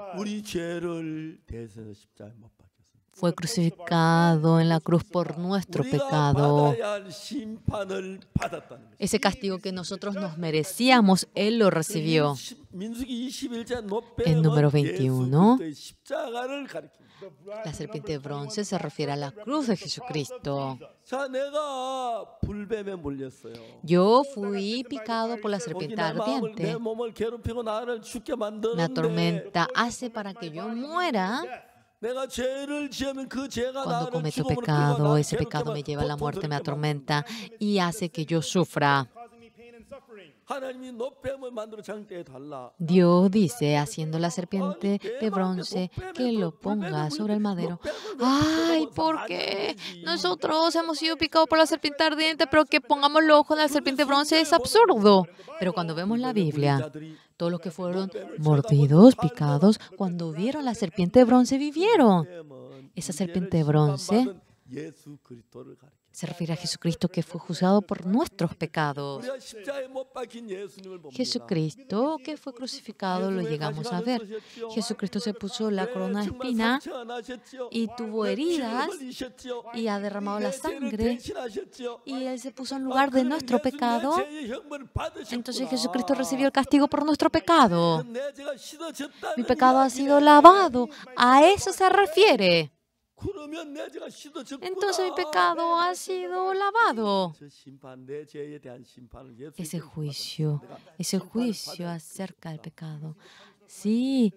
fue crucificado en la cruz por nuestro pecado. Ese castigo que nosotros nos merecíamos, Él lo recibió. En número 21, la serpiente de bronce se refiere a la cruz de Jesucristo. Yo fui picado por la serpiente ardiente. La tormenta hace para que yo muera cuando cometo pecado, ese pecado me lleva a la muerte, me atormenta y hace que yo sufra. Dios dice, haciendo la serpiente de bronce, que lo ponga sobre el madero. Ay, ¿por qué? Nosotros hemos sido picados por la serpiente ardiente, pero que pongamos los ojos en la serpiente de bronce es absurdo. Pero cuando vemos la Biblia, todos los que fueron mordidos, picados, cuando vieron la serpiente de bronce, vivieron. Esa serpiente de bronce se refiere a Jesucristo que fue juzgado por nuestros pecados. Jesucristo que fue crucificado lo llegamos a ver. Jesucristo se puso la corona de espina y tuvo heridas y ha derramado la sangre y Él se puso en lugar de nuestro pecado. Entonces Jesucristo recibió el castigo por nuestro pecado. Mi pecado ha sido lavado. A eso se refiere. Entonces mi pecado ha sido lavado. Ese juicio, ese juicio acerca del pecado. Sí,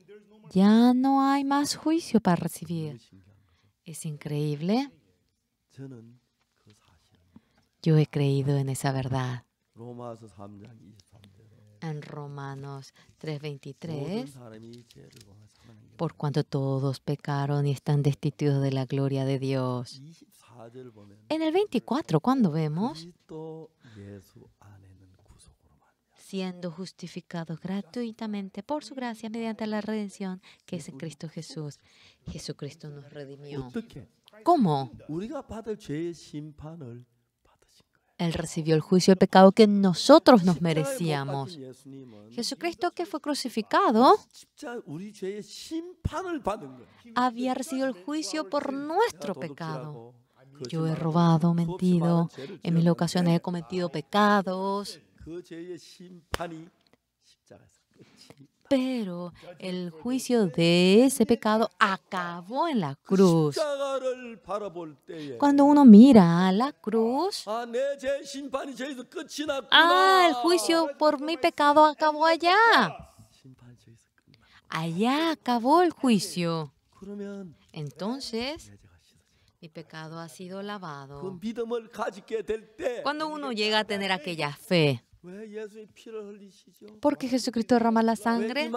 ya no hay más juicio para recibir. Es increíble. Yo he creído en esa verdad en Romanos 3:23, por cuanto todos pecaron y están destituidos de la gloria de Dios. En el 24, cuando vemos, siendo justificados gratuitamente por su gracia mediante la redención que es en Cristo Jesús. Jesucristo nos redimió. ¿Cómo? Él recibió el juicio del pecado que nosotros nos merecíamos. Jesucristo que fue crucificado había recibido el juicio por nuestro pecado. Yo he robado, mentido, en mis ocasiones he cometido pecados. Pero el juicio de ese pecado acabó en la cruz. Cuando uno mira a la cruz, ah, el juicio por mi pecado acabó allá. Allá acabó el juicio. Entonces, mi pecado ha sido lavado. Cuando uno llega a tener aquella fe, porque Jesucristo derrama la sangre,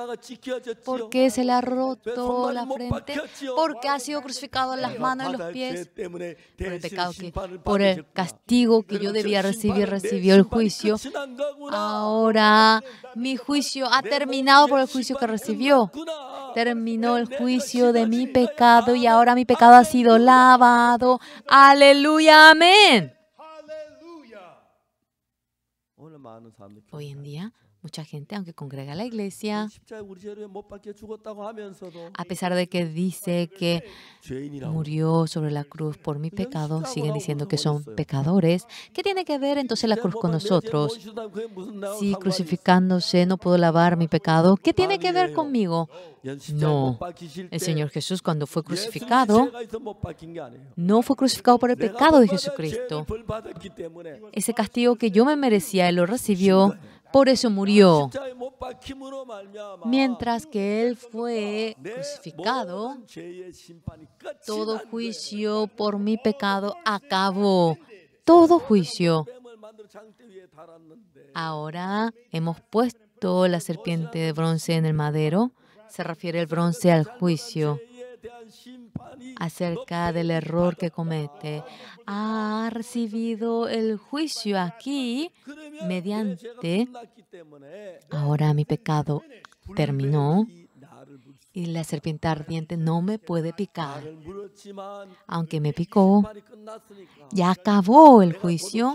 porque se le ha roto la frente, porque ha sido crucificado en las manos y los pies, por el pecado que, por el castigo que yo debía recibir, recibió el juicio. Ahora mi juicio ha terminado por el juicio que recibió. Terminó el juicio de mi pecado y ahora mi pecado ha sido lavado. Aleluya, amén. Hoy en día Mucha gente, aunque congrega la iglesia, a pesar de que dice que murió sobre la cruz por mi pecado, siguen diciendo que son pecadores. ¿Qué tiene que ver entonces la cruz con nosotros? Si crucificándose no puedo lavar mi pecado, ¿qué tiene que ver conmigo? No. El Señor Jesús cuando fue crucificado, no fue crucificado por el pecado de Jesucristo. Ese castigo que yo me merecía, Él lo recibió por eso murió. Ah, Mientras que él fue crucificado, todo juicio por mi pecado acabó. Todo juicio. Ahora hemos puesto la serpiente de bronce en el madero. Se refiere el bronce al juicio acerca del error que comete, ha recibido el juicio aquí mediante, ahora mi pecado terminó, y la serpiente ardiente no me puede picar. Aunque me picó, ya acabó el juicio,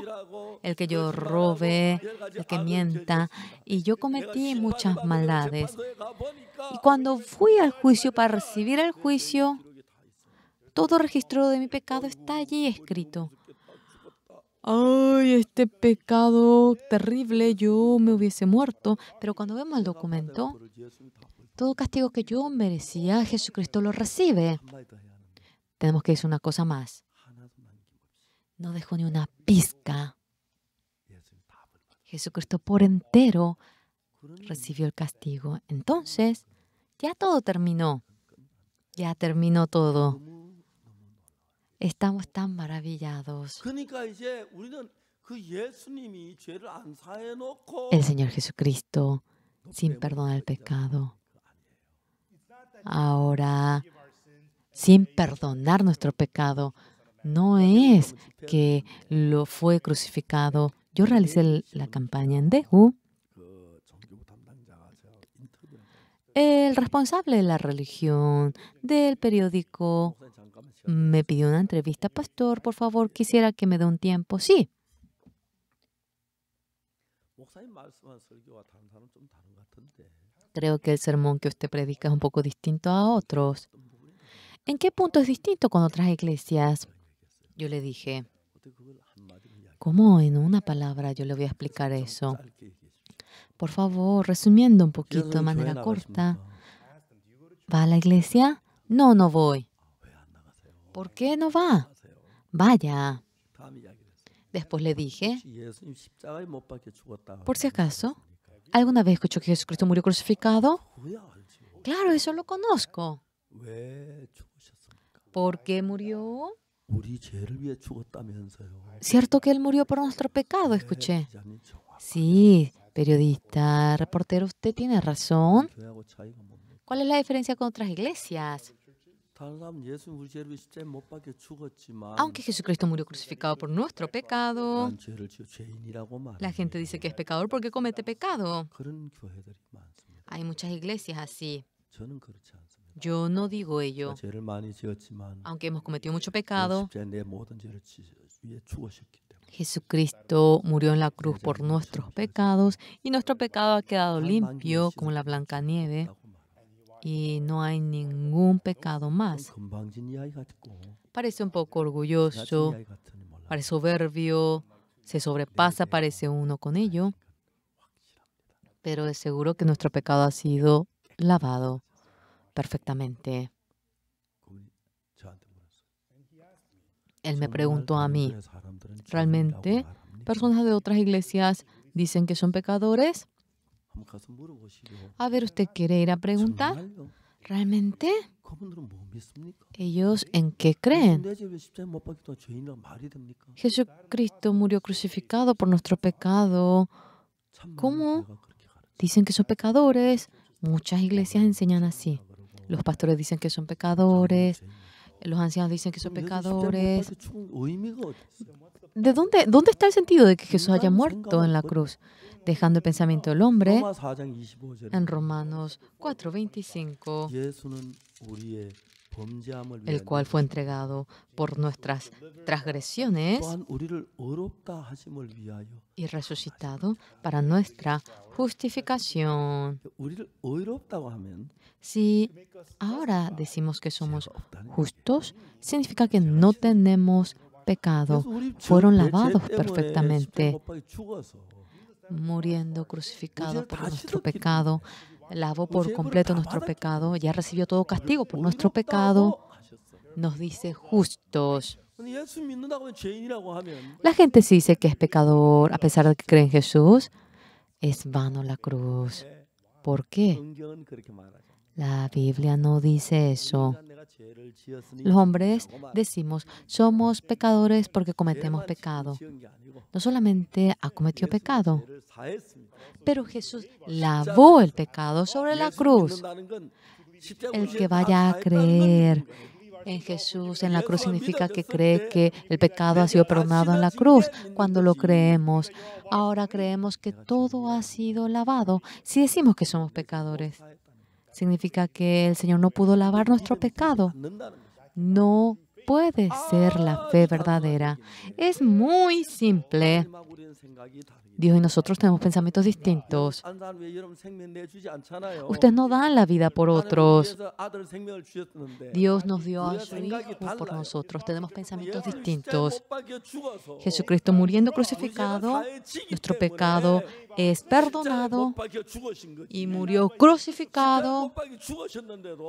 el que yo robe, el que mienta, y yo cometí muchas maldades. Y cuando fui al juicio para recibir el juicio, todo registro de mi pecado está allí escrito. Ay, este pecado terrible, yo me hubiese muerto. Pero cuando vemos el documento, todo castigo que yo merecía, Jesucristo lo recibe. Tenemos que decir una cosa más. No dejó ni una pizca. Jesucristo por entero recibió el castigo. Entonces, ya todo terminó. Ya terminó todo. Estamos tan maravillados. El Señor Jesucristo, sin perdonar el pecado, Ahora, sin perdonar nuestro pecado, no es que lo fue crucificado. Yo realicé la campaña en Dehu. El responsable de la religión del periódico me pidió una entrevista. Pastor, por favor, quisiera que me dé un tiempo. Sí. Creo que el sermón que usted predica es un poco distinto a otros. ¿En qué punto es distinto con otras iglesias? Yo le dije, ¿cómo en una palabra yo le voy a explicar eso? Por favor, resumiendo un poquito de manera corta. ¿Va a la iglesia? No, no voy. ¿Por qué no va? Vaya. Después le dije, por si acaso, ¿Alguna vez escuchó que Jesucristo murió crucificado? Claro, eso lo conozco. ¿Por qué murió? Cierto que Él murió por nuestro pecado, escuché. Sí, periodista, reportero, usted tiene razón. ¿Cuál es la diferencia con otras iglesias? Aunque Jesucristo murió crucificado por nuestro pecado, la gente dice que es pecador porque comete pecado. Hay muchas iglesias así. Yo no digo ello. Aunque hemos cometido mucho pecado, Jesucristo murió en la cruz por nuestros pecados y nuestro pecado ha quedado limpio como la blanca nieve y no hay ningún pecado más. Parece un poco orgulloso, parece soberbio, se sobrepasa, parece uno con ello, pero es seguro que nuestro pecado ha sido lavado perfectamente. Él me preguntó a mí, ¿realmente personas de otras iglesias dicen que son pecadores? A ver, ¿usted quiere ir a preguntar? ¿Realmente? ¿Ellos en qué creen? Jesucristo murió crucificado por nuestro pecado. ¿Cómo? Dicen que son pecadores. Muchas iglesias enseñan así. Los pastores dicen que son pecadores. Los ancianos dicen que son pecadores. ¿De dónde, dónde está el sentido de que Jesús haya muerto en la cruz? dejando el pensamiento del hombre, en Romanos 4:25, el cual fue entregado por nuestras transgresiones y resucitado para nuestra justificación. Si ahora decimos que somos justos, significa que no tenemos pecado, fueron lavados perfectamente muriendo crucificado por nuestro pecado, lavó por completo nuestro pecado, ya recibió todo castigo por nuestro pecado, nos dice justos. La gente sí dice que es pecador a pesar de que cree en Jesús. Es vano la cruz. Eh, ¿Por qué? La Biblia no dice eso. Los hombres decimos, somos pecadores porque cometemos pecado. No solamente ha cometido pecado, pero Jesús lavó el pecado sobre la cruz. El que vaya a creer en Jesús en la cruz significa que cree que el pecado ha sido perdonado en la cruz cuando lo creemos. Ahora creemos que todo ha sido lavado si decimos que somos pecadores. Significa que el Señor no pudo lavar nuestro pecado. No puede ser la fe verdadera. Es muy simple. Dios y nosotros tenemos pensamientos distintos. Ustedes no dan la vida por otros. Dios nos dio a su Hijo por nosotros. Tenemos pensamientos distintos. Jesucristo muriendo crucificado, nuestro pecado es perdonado y murió crucificado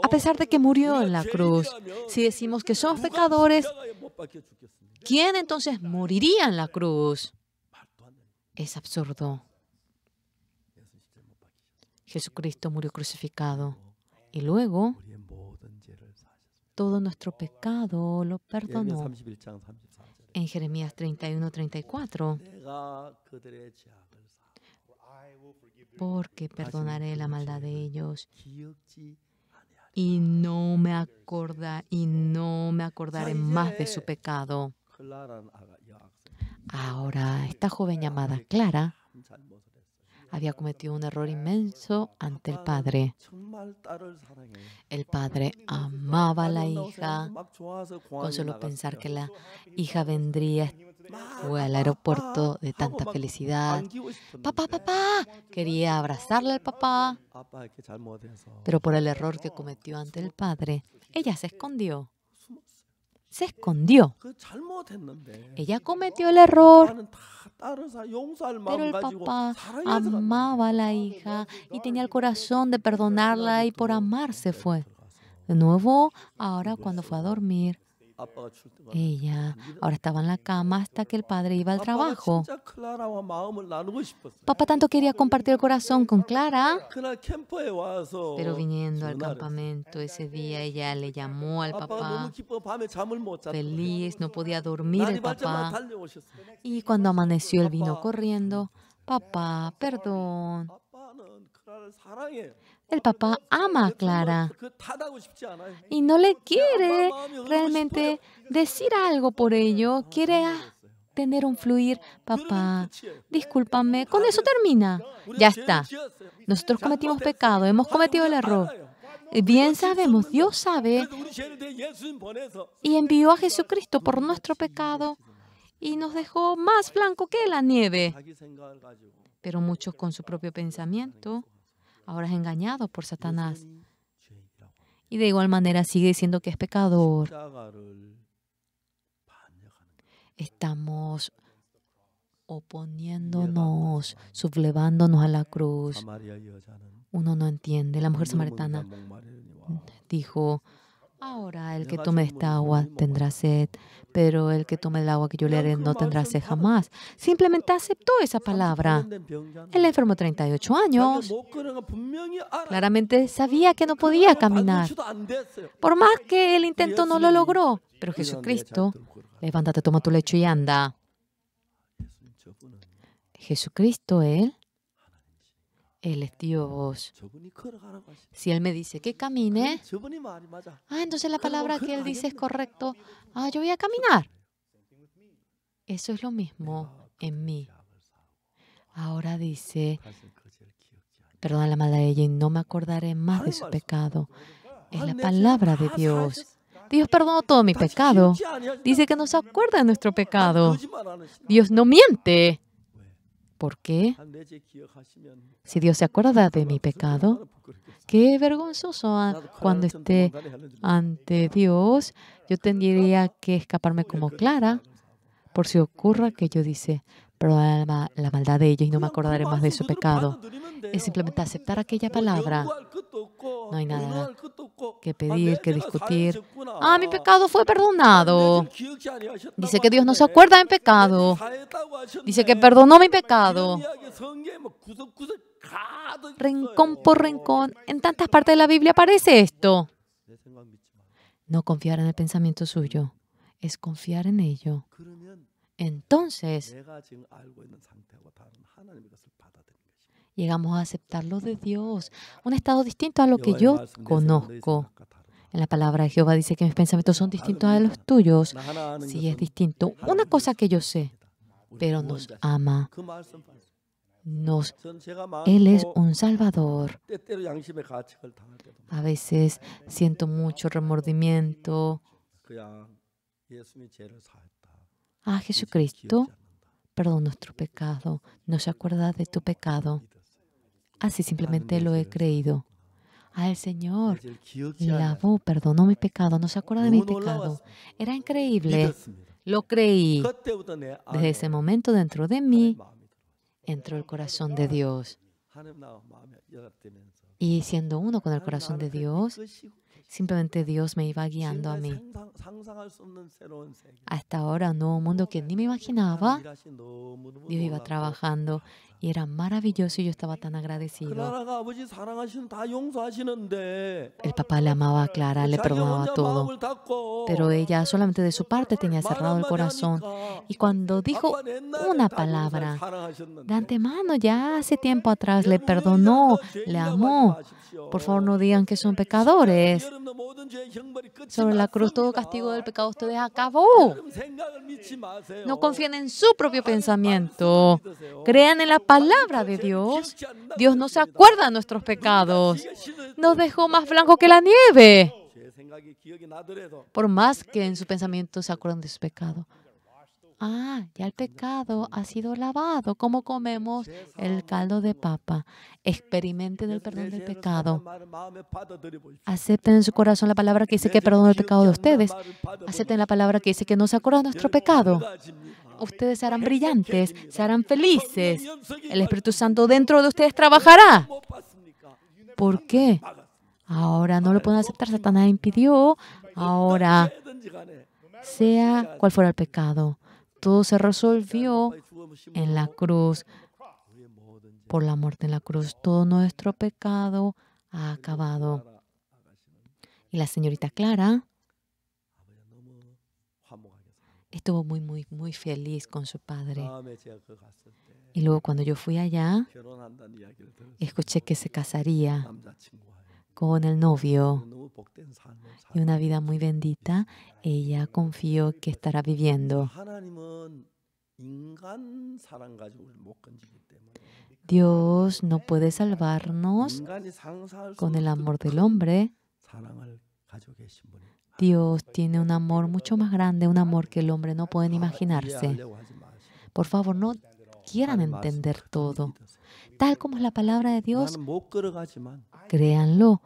a pesar de que murió en la cruz. Si decimos que somos pecadores, ¿quién entonces moriría en la cruz? es absurdo. Jesucristo murió crucificado y luego todo nuestro pecado lo perdonó. En Jeremías 31, 34, porque perdonaré la maldad de ellos y no me y no me acordaré más de su pecado. Ahora, esta joven llamada Clara había cometido un error inmenso ante el padre. El padre amaba a la hija con solo pensar que la hija vendría al aeropuerto de tanta felicidad. Papá, papá, quería abrazarle al papá. Pero por el error que cometió ante el padre, ella se escondió se escondió. Ella cometió el error, pero el papá amaba a la hija y tenía el corazón de perdonarla y por amarse fue. De nuevo, ahora cuando fue a dormir, ella ahora estaba en la cama hasta que el padre iba al trabajo. Pues, ¿eh? Papá tanto quería compartir el corazón con Clara, pero viniendo al campamento ese día ella le llamó al papá. Feliz, no podía dormir el papá. Y cuando amaneció él vino corriendo. Papá, perdón el papá ama a Clara y no le quiere realmente decir algo por ello, quiere tener un fluir, papá, discúlpame, con eso termina, ya está. Nosotros cometimos pecado, hemos cometido el error. Bien sabemos, Dios sabe, y envió a Jesucristo por nuestro pecado y nos dejó más blanco que la nieve. Pero muchos con su propio pensamiento ahora es engañado por Satanás. Y de igual manera sigue diciendo que es pecador. Estamos oponiéndonos, sublevándonos a la cruz. Uno no entiende. La mujer samaritana dijo, Ahora el que tome esta agua tendrá sed, pero el que tome el agua que yo le haré no tendrá sed jamás. Simplemente aceptó esa palabra. Él enfermó 38 años. Claramente sabía que no podía caminar. Por más que el intento no lo logró, pero Jesucristo, levántate, toma tu lecho y anda. Jesucristo, Él, él es Dios. Si Él me dice que camine, ah, entonces la palabra que Él dice es correcto. Ah, yo voy a caminar. Eso es lo mismo en mí. Ahora dice, perdona la maldad de ella y no me acordaré más de su pecado. Es la palabra de Dios. Dios perdonó todo mi pecado. Dice que no se acuerda de nuestro pecado. Dios no miente. ¿Por qué? si Dios se acuerda de mi pecado, qué vergonzoso ah, cuando esté ante Dios, yo tendría que escaparme como Clara por si ocurra que yo dice, pero la, maldad de ellos y no me acordaré más de su pecado. Es simplemente aceptar aquella palabra. No hay nada que pedir, que discutir. Ah, mi pecado fue perdonado. Dice que Dios no se acuerda en pecado. Dice que perdonó mi pecado. Rincón por rincón, en tantas partes de la Biblia aparece esto. No confiar en el pensamiento suyo es confiar en ello entonces llegamos a aceptarlo de Dios, un estado distinto a lo que yo conozco. En la palabra de Jehová dice que mis pensamientos son distintos a los tuyos. Sí, es distinto. Una cosa que yo sé, pero nos ama. él es un salvador. A veces siento mucho remordimiento. Ah, Jesucristo, perdón nuestro pecado, no se acuerda de tu pecado. Así simplemente lo he creído. Ah, el Señor lavó, perdonó mi pecado, no se acuerda de mi pecado. Era increíble. Lo creí. Desde ese momento dentro de mí entró el corazón de Dios. Y siendo uno con el corazón de Dios, simplemente Dios me iba guiando a mí. Hasta ahora, un nuevo mundo que ni me imaginaba, Dios iba trabajando y era maravilloso y yo estaba tan agradecido. El papá le amaba a Clara, le perdonaba todo. Pero ella solamente de su parte tenía cerrado el corazón. Y cuando dijo una palabra, de antemano, ya hace tiempo atrás, le perdonó, le amó. Por favor, no digan que son pecadores. Sobre la cruz todo castigo del pecado ustedes acabó. No confíen en su propio pensamiento. Crean en la palabra palabra de Dios, Dios no se acuerda de nuestros pecados. Nos dejó más blanco que la nieve. Por más que en su pensamiento se acuerdan de su pecado. Ah, ya el pecado ha sido lavado. ¿cómo comemos el caldo de papa? Experimenten el perdón del pecado. Acepten en su corazón la palabra que dice que perdona el pecado de ustedes. Acepten la palabra que dice que no se acuerda de nuestro pecado ustedes serán brillantes, serán felices. El Espíritu Santo dentro de ustedes trabajará. ¿Por qué? Ahora no lo pueden aceptar, Satanás impidió. Ahora, eh. sea cual fuera el pecado, todo se resolvió en la cruz, por la muerte en la cruz. Todo nuestro pecado ha acabado. Y la señorita Clara estuvo muy, muy, muy feliz con su padre. Ah, y luego cuando yo fui allá, escuché que se casaría eh. con el novio y una vida muy bendita, ella confió que estará viviendo. Dios no puede salvarnos con el amor del hombre Dios tiene un amor mucho más grande, un amor que el hombre no puede imaginarse. Por favor, no quieran entender todo. Tal como es la palabra de Dios, créanlo.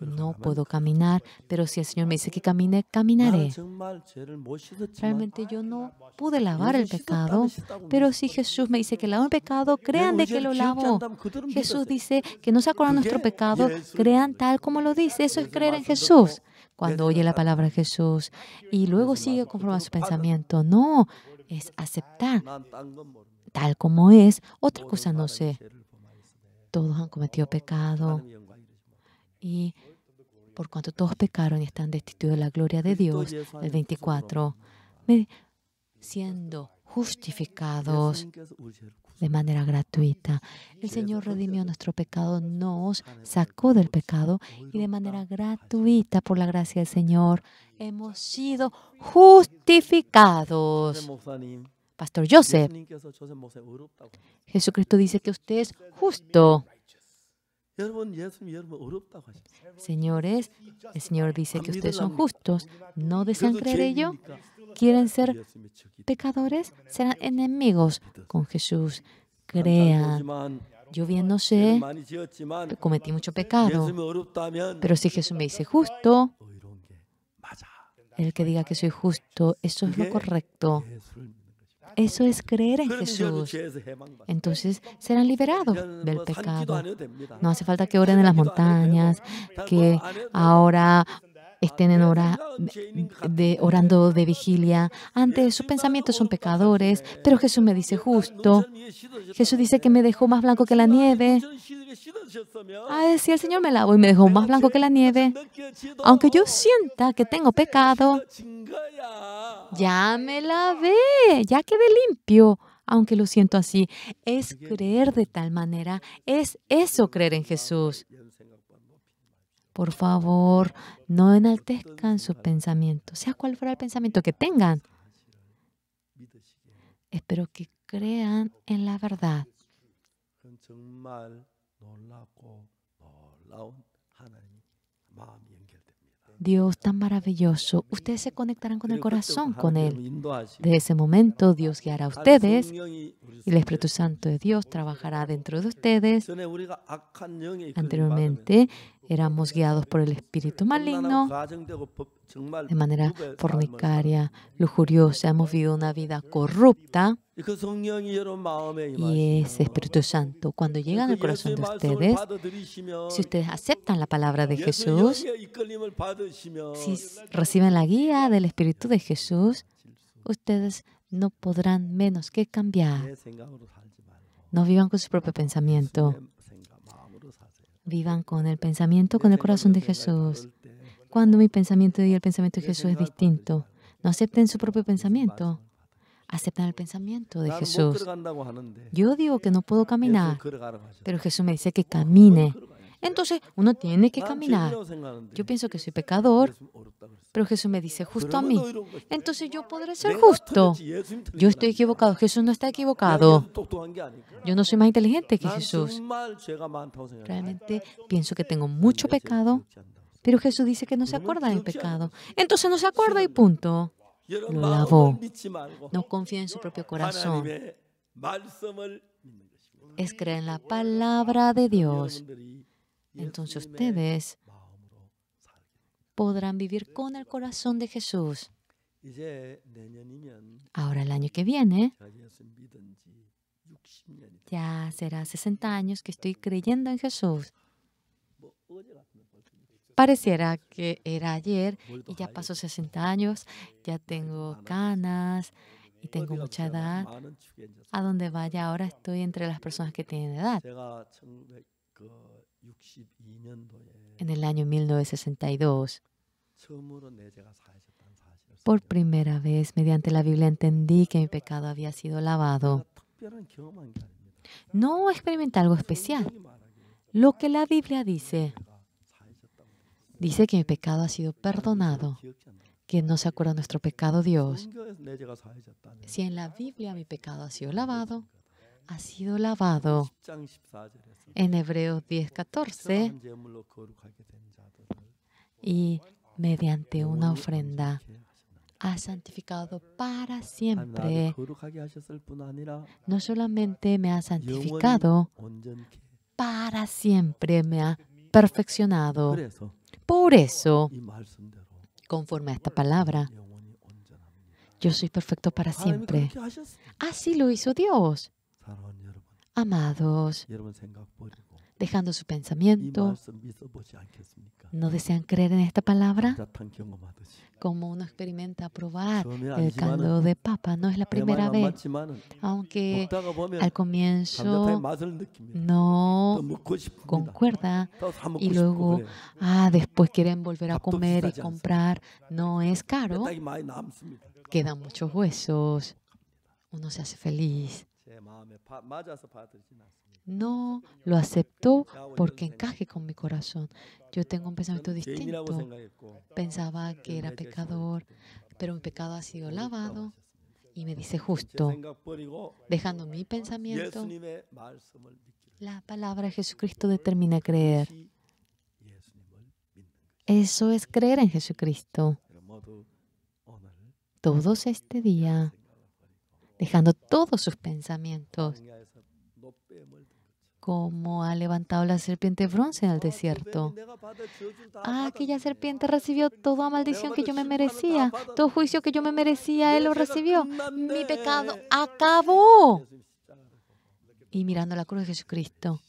No puedo caminar, pero si el Señor me dice que camine, caminaré. Realmente yo no pude lavar el pecado, pero si Jesús me dice que lavo el pecado, crean de que lo lavo. Jesús dice que no se acuerdan nuestro pecado, crean tal como lo dice. Eso es creer en Jesús cuando oye la palabra de Jesús y luego sigue conformando su pensamiento. No, es aceptar tal como es. Otra cosa no sé. Todos han cometido pecado y por cuanto todos pecaron y están destituidos de la gloria de Dios, el 24, siendo justificados de manera gratuita. El Señor redimió nuestro pecado, nos sacó del pecado y de manera gratuita, por la gracia del Señor, hemos sido justificados. Pastor Joseph, Jesucristo dice que usted es justo. Señores, el Señor dice que ustedes son justos. ¿No desean creer ello? ¿Quieren ser pecadores? Serán enemigos con Jesús. Crean. Yo bien no sé, cometí mucho pecado. Pero si Jesús me dice justo, el que diga que soy justo, eso es lo correcto. Eso es creer en Jesús. Entonces serán liberados del pecado. No hace falta que oren en las montañas, que ahora estén en hora de, orando de vigilia. Antes sus pensamientos son pecadores, pero Jesús me dice justo. Jesús dice que me dejó más blanco que la nieve. Ah, si el Señor me lavó y me dejó más blanco que la nieve, aunque yo sienta que tengo pecado, ya me la ve, ya quedé limpio, aunque lo siento así. Es creer de tal manera, es eso creer en Jesús. Por favor, no enaltezcan su pensamiento, sea cual fuera el pensamiento que tengan. Espero que crean en la verdad. Dios tan maravilloso, ustedes se conectarán con el corazón con Él. De ese momento Dios guiará a ustedes y el Espíritu Santo de Dios trabajará dentro de ustedes. Anteriormente éramos guiados por el espíritu maligno pues, de manera fornicaria, lujuriosa, hemos vivido una vida corrupta. Y ese Espíritu Santo, cuando llegan al corazón de ustedes, si ustedes aceptan la palabra de Jesús, si reciben la guía del Espíritu de Jesús, ustedes no podrán menos que cambiar. No vivan con su propio pensamiento. Vivan con el pensamiento, con el corazón de Jesús. Cuando mi pensamiento y el pensamiento de Jesús es distinto, no acepten su propio pensamiento aceptan el pensamiento de Jesús. Yo digo que no puedo caminar, pero Jesús me dice que camine. Entonces uno tiene que caminar. Yo pienso que soy pecador, pero Jesús me dice justo a mí. Entonces yo podré ser justo. Yo estoy equivocado, Jesús no está equivocado. Yo no soy más inteligente que Jesús. Realmente pienso que tengo mucho pecado, pero Jesús dice que no se acuerda del pecado. Entonces no se acuerda y punto. No confía en su propio corazón. Es creer en la palabra de Dios. Entonces ustedes podrán vivir con el corazón de Jesús. Ahora el año que viene, ya será 60 años que estoy creyendo en Jesús. Pareciera que era ayer y ya pasó 60 años, ya tengo canas y tengo mucha edad. A donde vaya ahora estoy entre las personas que tienen edad. En el año 1962, por primera vez mediante la Biblia entendí que mi pecado había sido lavado. No experimenté algo especial. Lo que la Biblia dice Dice que mi pecado ha sido perdonado, que no se acuerda nuestro pecado Dios. Si en la Biblia mi pecado ha sido lavado, ha sido lavado. En Hebreos 10, 14, y mediante una ofrenda ha santificado para siempre. No solamente me ha santificado, para siempre me ha perfeccionado. Por eso, conforme a esta palabra, yo soy perfecto para siempre. Así lo hizo Dios. Amados, dejando su pensamiento. ¿No desean creer en esta palabra? Como uno experimenta probar el caldo de papa, no es la primera vez. Aunque al comienzo no concuerda y luego, ah, después quieren volver a comer y comprar, no es caro. Quedan muchos huesos, uno se hace feliz no lo aceptó porque encaje con mi corazón. Yo tengo un pensamiento distinto. Pensaba que era pecador, pero mi pecado ha sido lavado y me dice justo, dejando mi pensamiento. La palabra de Jesucristo determina creer. Eso es creer en Jesucristo. Todos este día, dejando todos sus pensamientos como ha levantado la serpiente bronce en el desierto. Ah, aquella serpiente recibió toda maldición que yo me merecía, todo juicio que yo me merecía, él lo recibió. Mi pecado acabó. Y mirando la cruz de Jesucristo,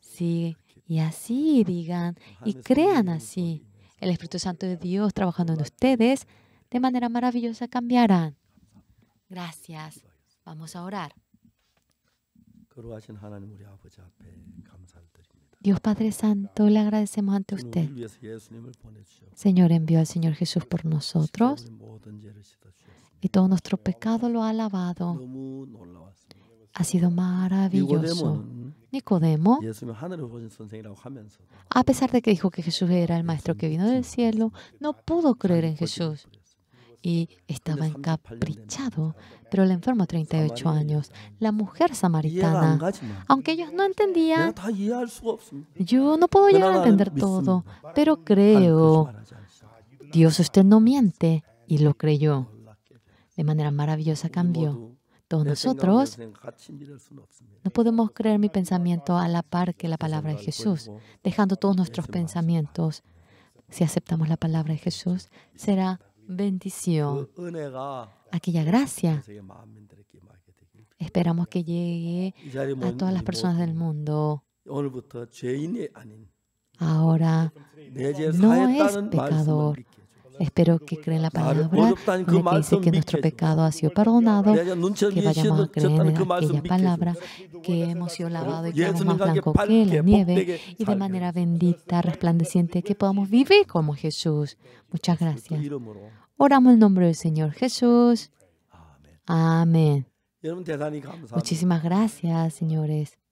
sí. Y así digan y crean así. El Espíritu Santo de Dios trabajando en ustedes de manera maravillosa cambiarán. Gracias. Vamos a orar. Dios Padre Santo, le agradecemos ante usted. Señor, envió al Señor Jesús por nosotros y todo nuestro pecado lo ha lavado. Ha sido maravilloso. Nicodemo, a pesar de que dijo que Jesús era el Maestro que vino del cielo, no pudo creer en Jesús y estaba encaprichado, pero le enfermo a 38 años. La mujer samaritana, aunque ellos no entendían, yo no puedo llegar a entender todo, pero creo, Dios usted no miente, y lo creyó. De manera maravillosa cambió. Todos nosotros no podemos creer mi pensamiento a la par que la palabra de Jesús, dejando todos nuestros pensamientos. Si aceptamos la palabra de Jesús, será bendición, aquella gracia, esperamos que llegue a todas las personas del mundo. Uh, Ahora no es pecador, Espero que creen la palabra en que dice que nuestro pecado ha sido perdonado, que vayamos a creer en aquella palabra, que hemos sido lavados y que más blancos que la nieve y de manera bendita, resplandeciente, que podamos vivir como Jesús. Muchas gracias. Oramos el nombre del Señor Jesús. Amén. Muchísimas gracias, señores.